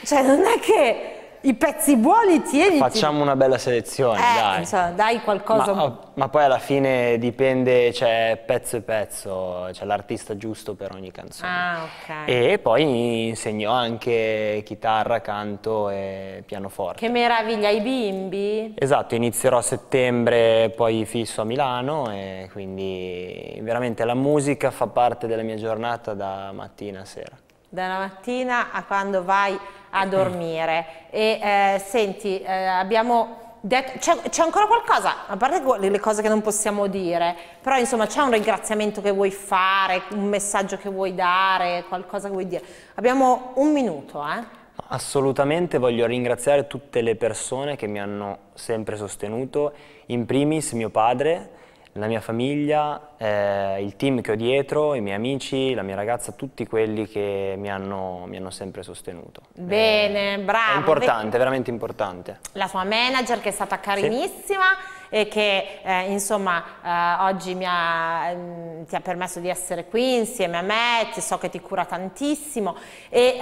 cioè non è che i pezzi buoni tieni. Facciamo una bella selezione, eh, dai. Cioè, dai qualcosa. Ma, oh, ma, poi alla fine dipende, cioè pezzo e pezzo, c'è cioè, l'artista giusto per ogni canzone. Ah, ok. E poi insegno anche chitarra, canto e pianoforte. Che meraviglia, ai bimbi? Esatto, inizierò a settembre, poi fisso a Milano e quindi veramente la musica fa parte della mia giornata da mattina a sera dalla mattina a quando vai a dormire. E eh, senti, eh, abbiamo c'è, ancora qualcosa, a parte le cose che non possiamo dire, però insomma c'è un ringraziamento che vuoi fare, un messaggio che vuoi dare, qualcosa che vuoi dire. Abbiamo un minuto, eh? Assolutamente voglio ringraziare tutte le persone che mi hanno sempre sostenuto, in primis mio padre, la mia famiglia, eh, il team che ho dietro, i miei amici, la mia ragazza, tutti quelli che mi hanno, mi hanno sempre sostenuto. Eh, Bene, eh, bravo. È importante, veramente importante. La sua manager che è stata carinissima sì. e che eh, insomma eh, oggi ha, mh, mm, ti ha permesso di essere qui insieme a me, ti so che ti cura tantissimo e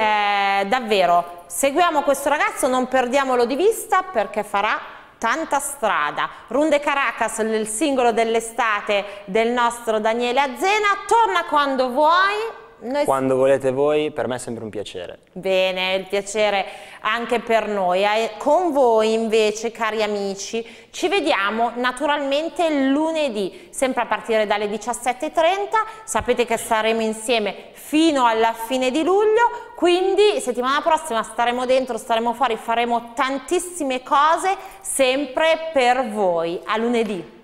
eh, davvero seguiamo questo ragazzo, non perdiamolo di vista perché farà tanta strada. Runde Caracas, il singolo dell'estate del nostro Daniele Azzena, torna quando vuoi noi... Quando volete voi, per me è sempre un piacere. Bene, il piacere anche per noi. Eh, con voi invece, cari amici, ci vediamo naturalmente lunedì, sempre a partire dalle 17.30. Sapete che saremo insieme fino alla fine di luglio, quindi settimana prossima staremo dentro, staremo fuori, faremo tantissime cose sempre per voi. A lunedì.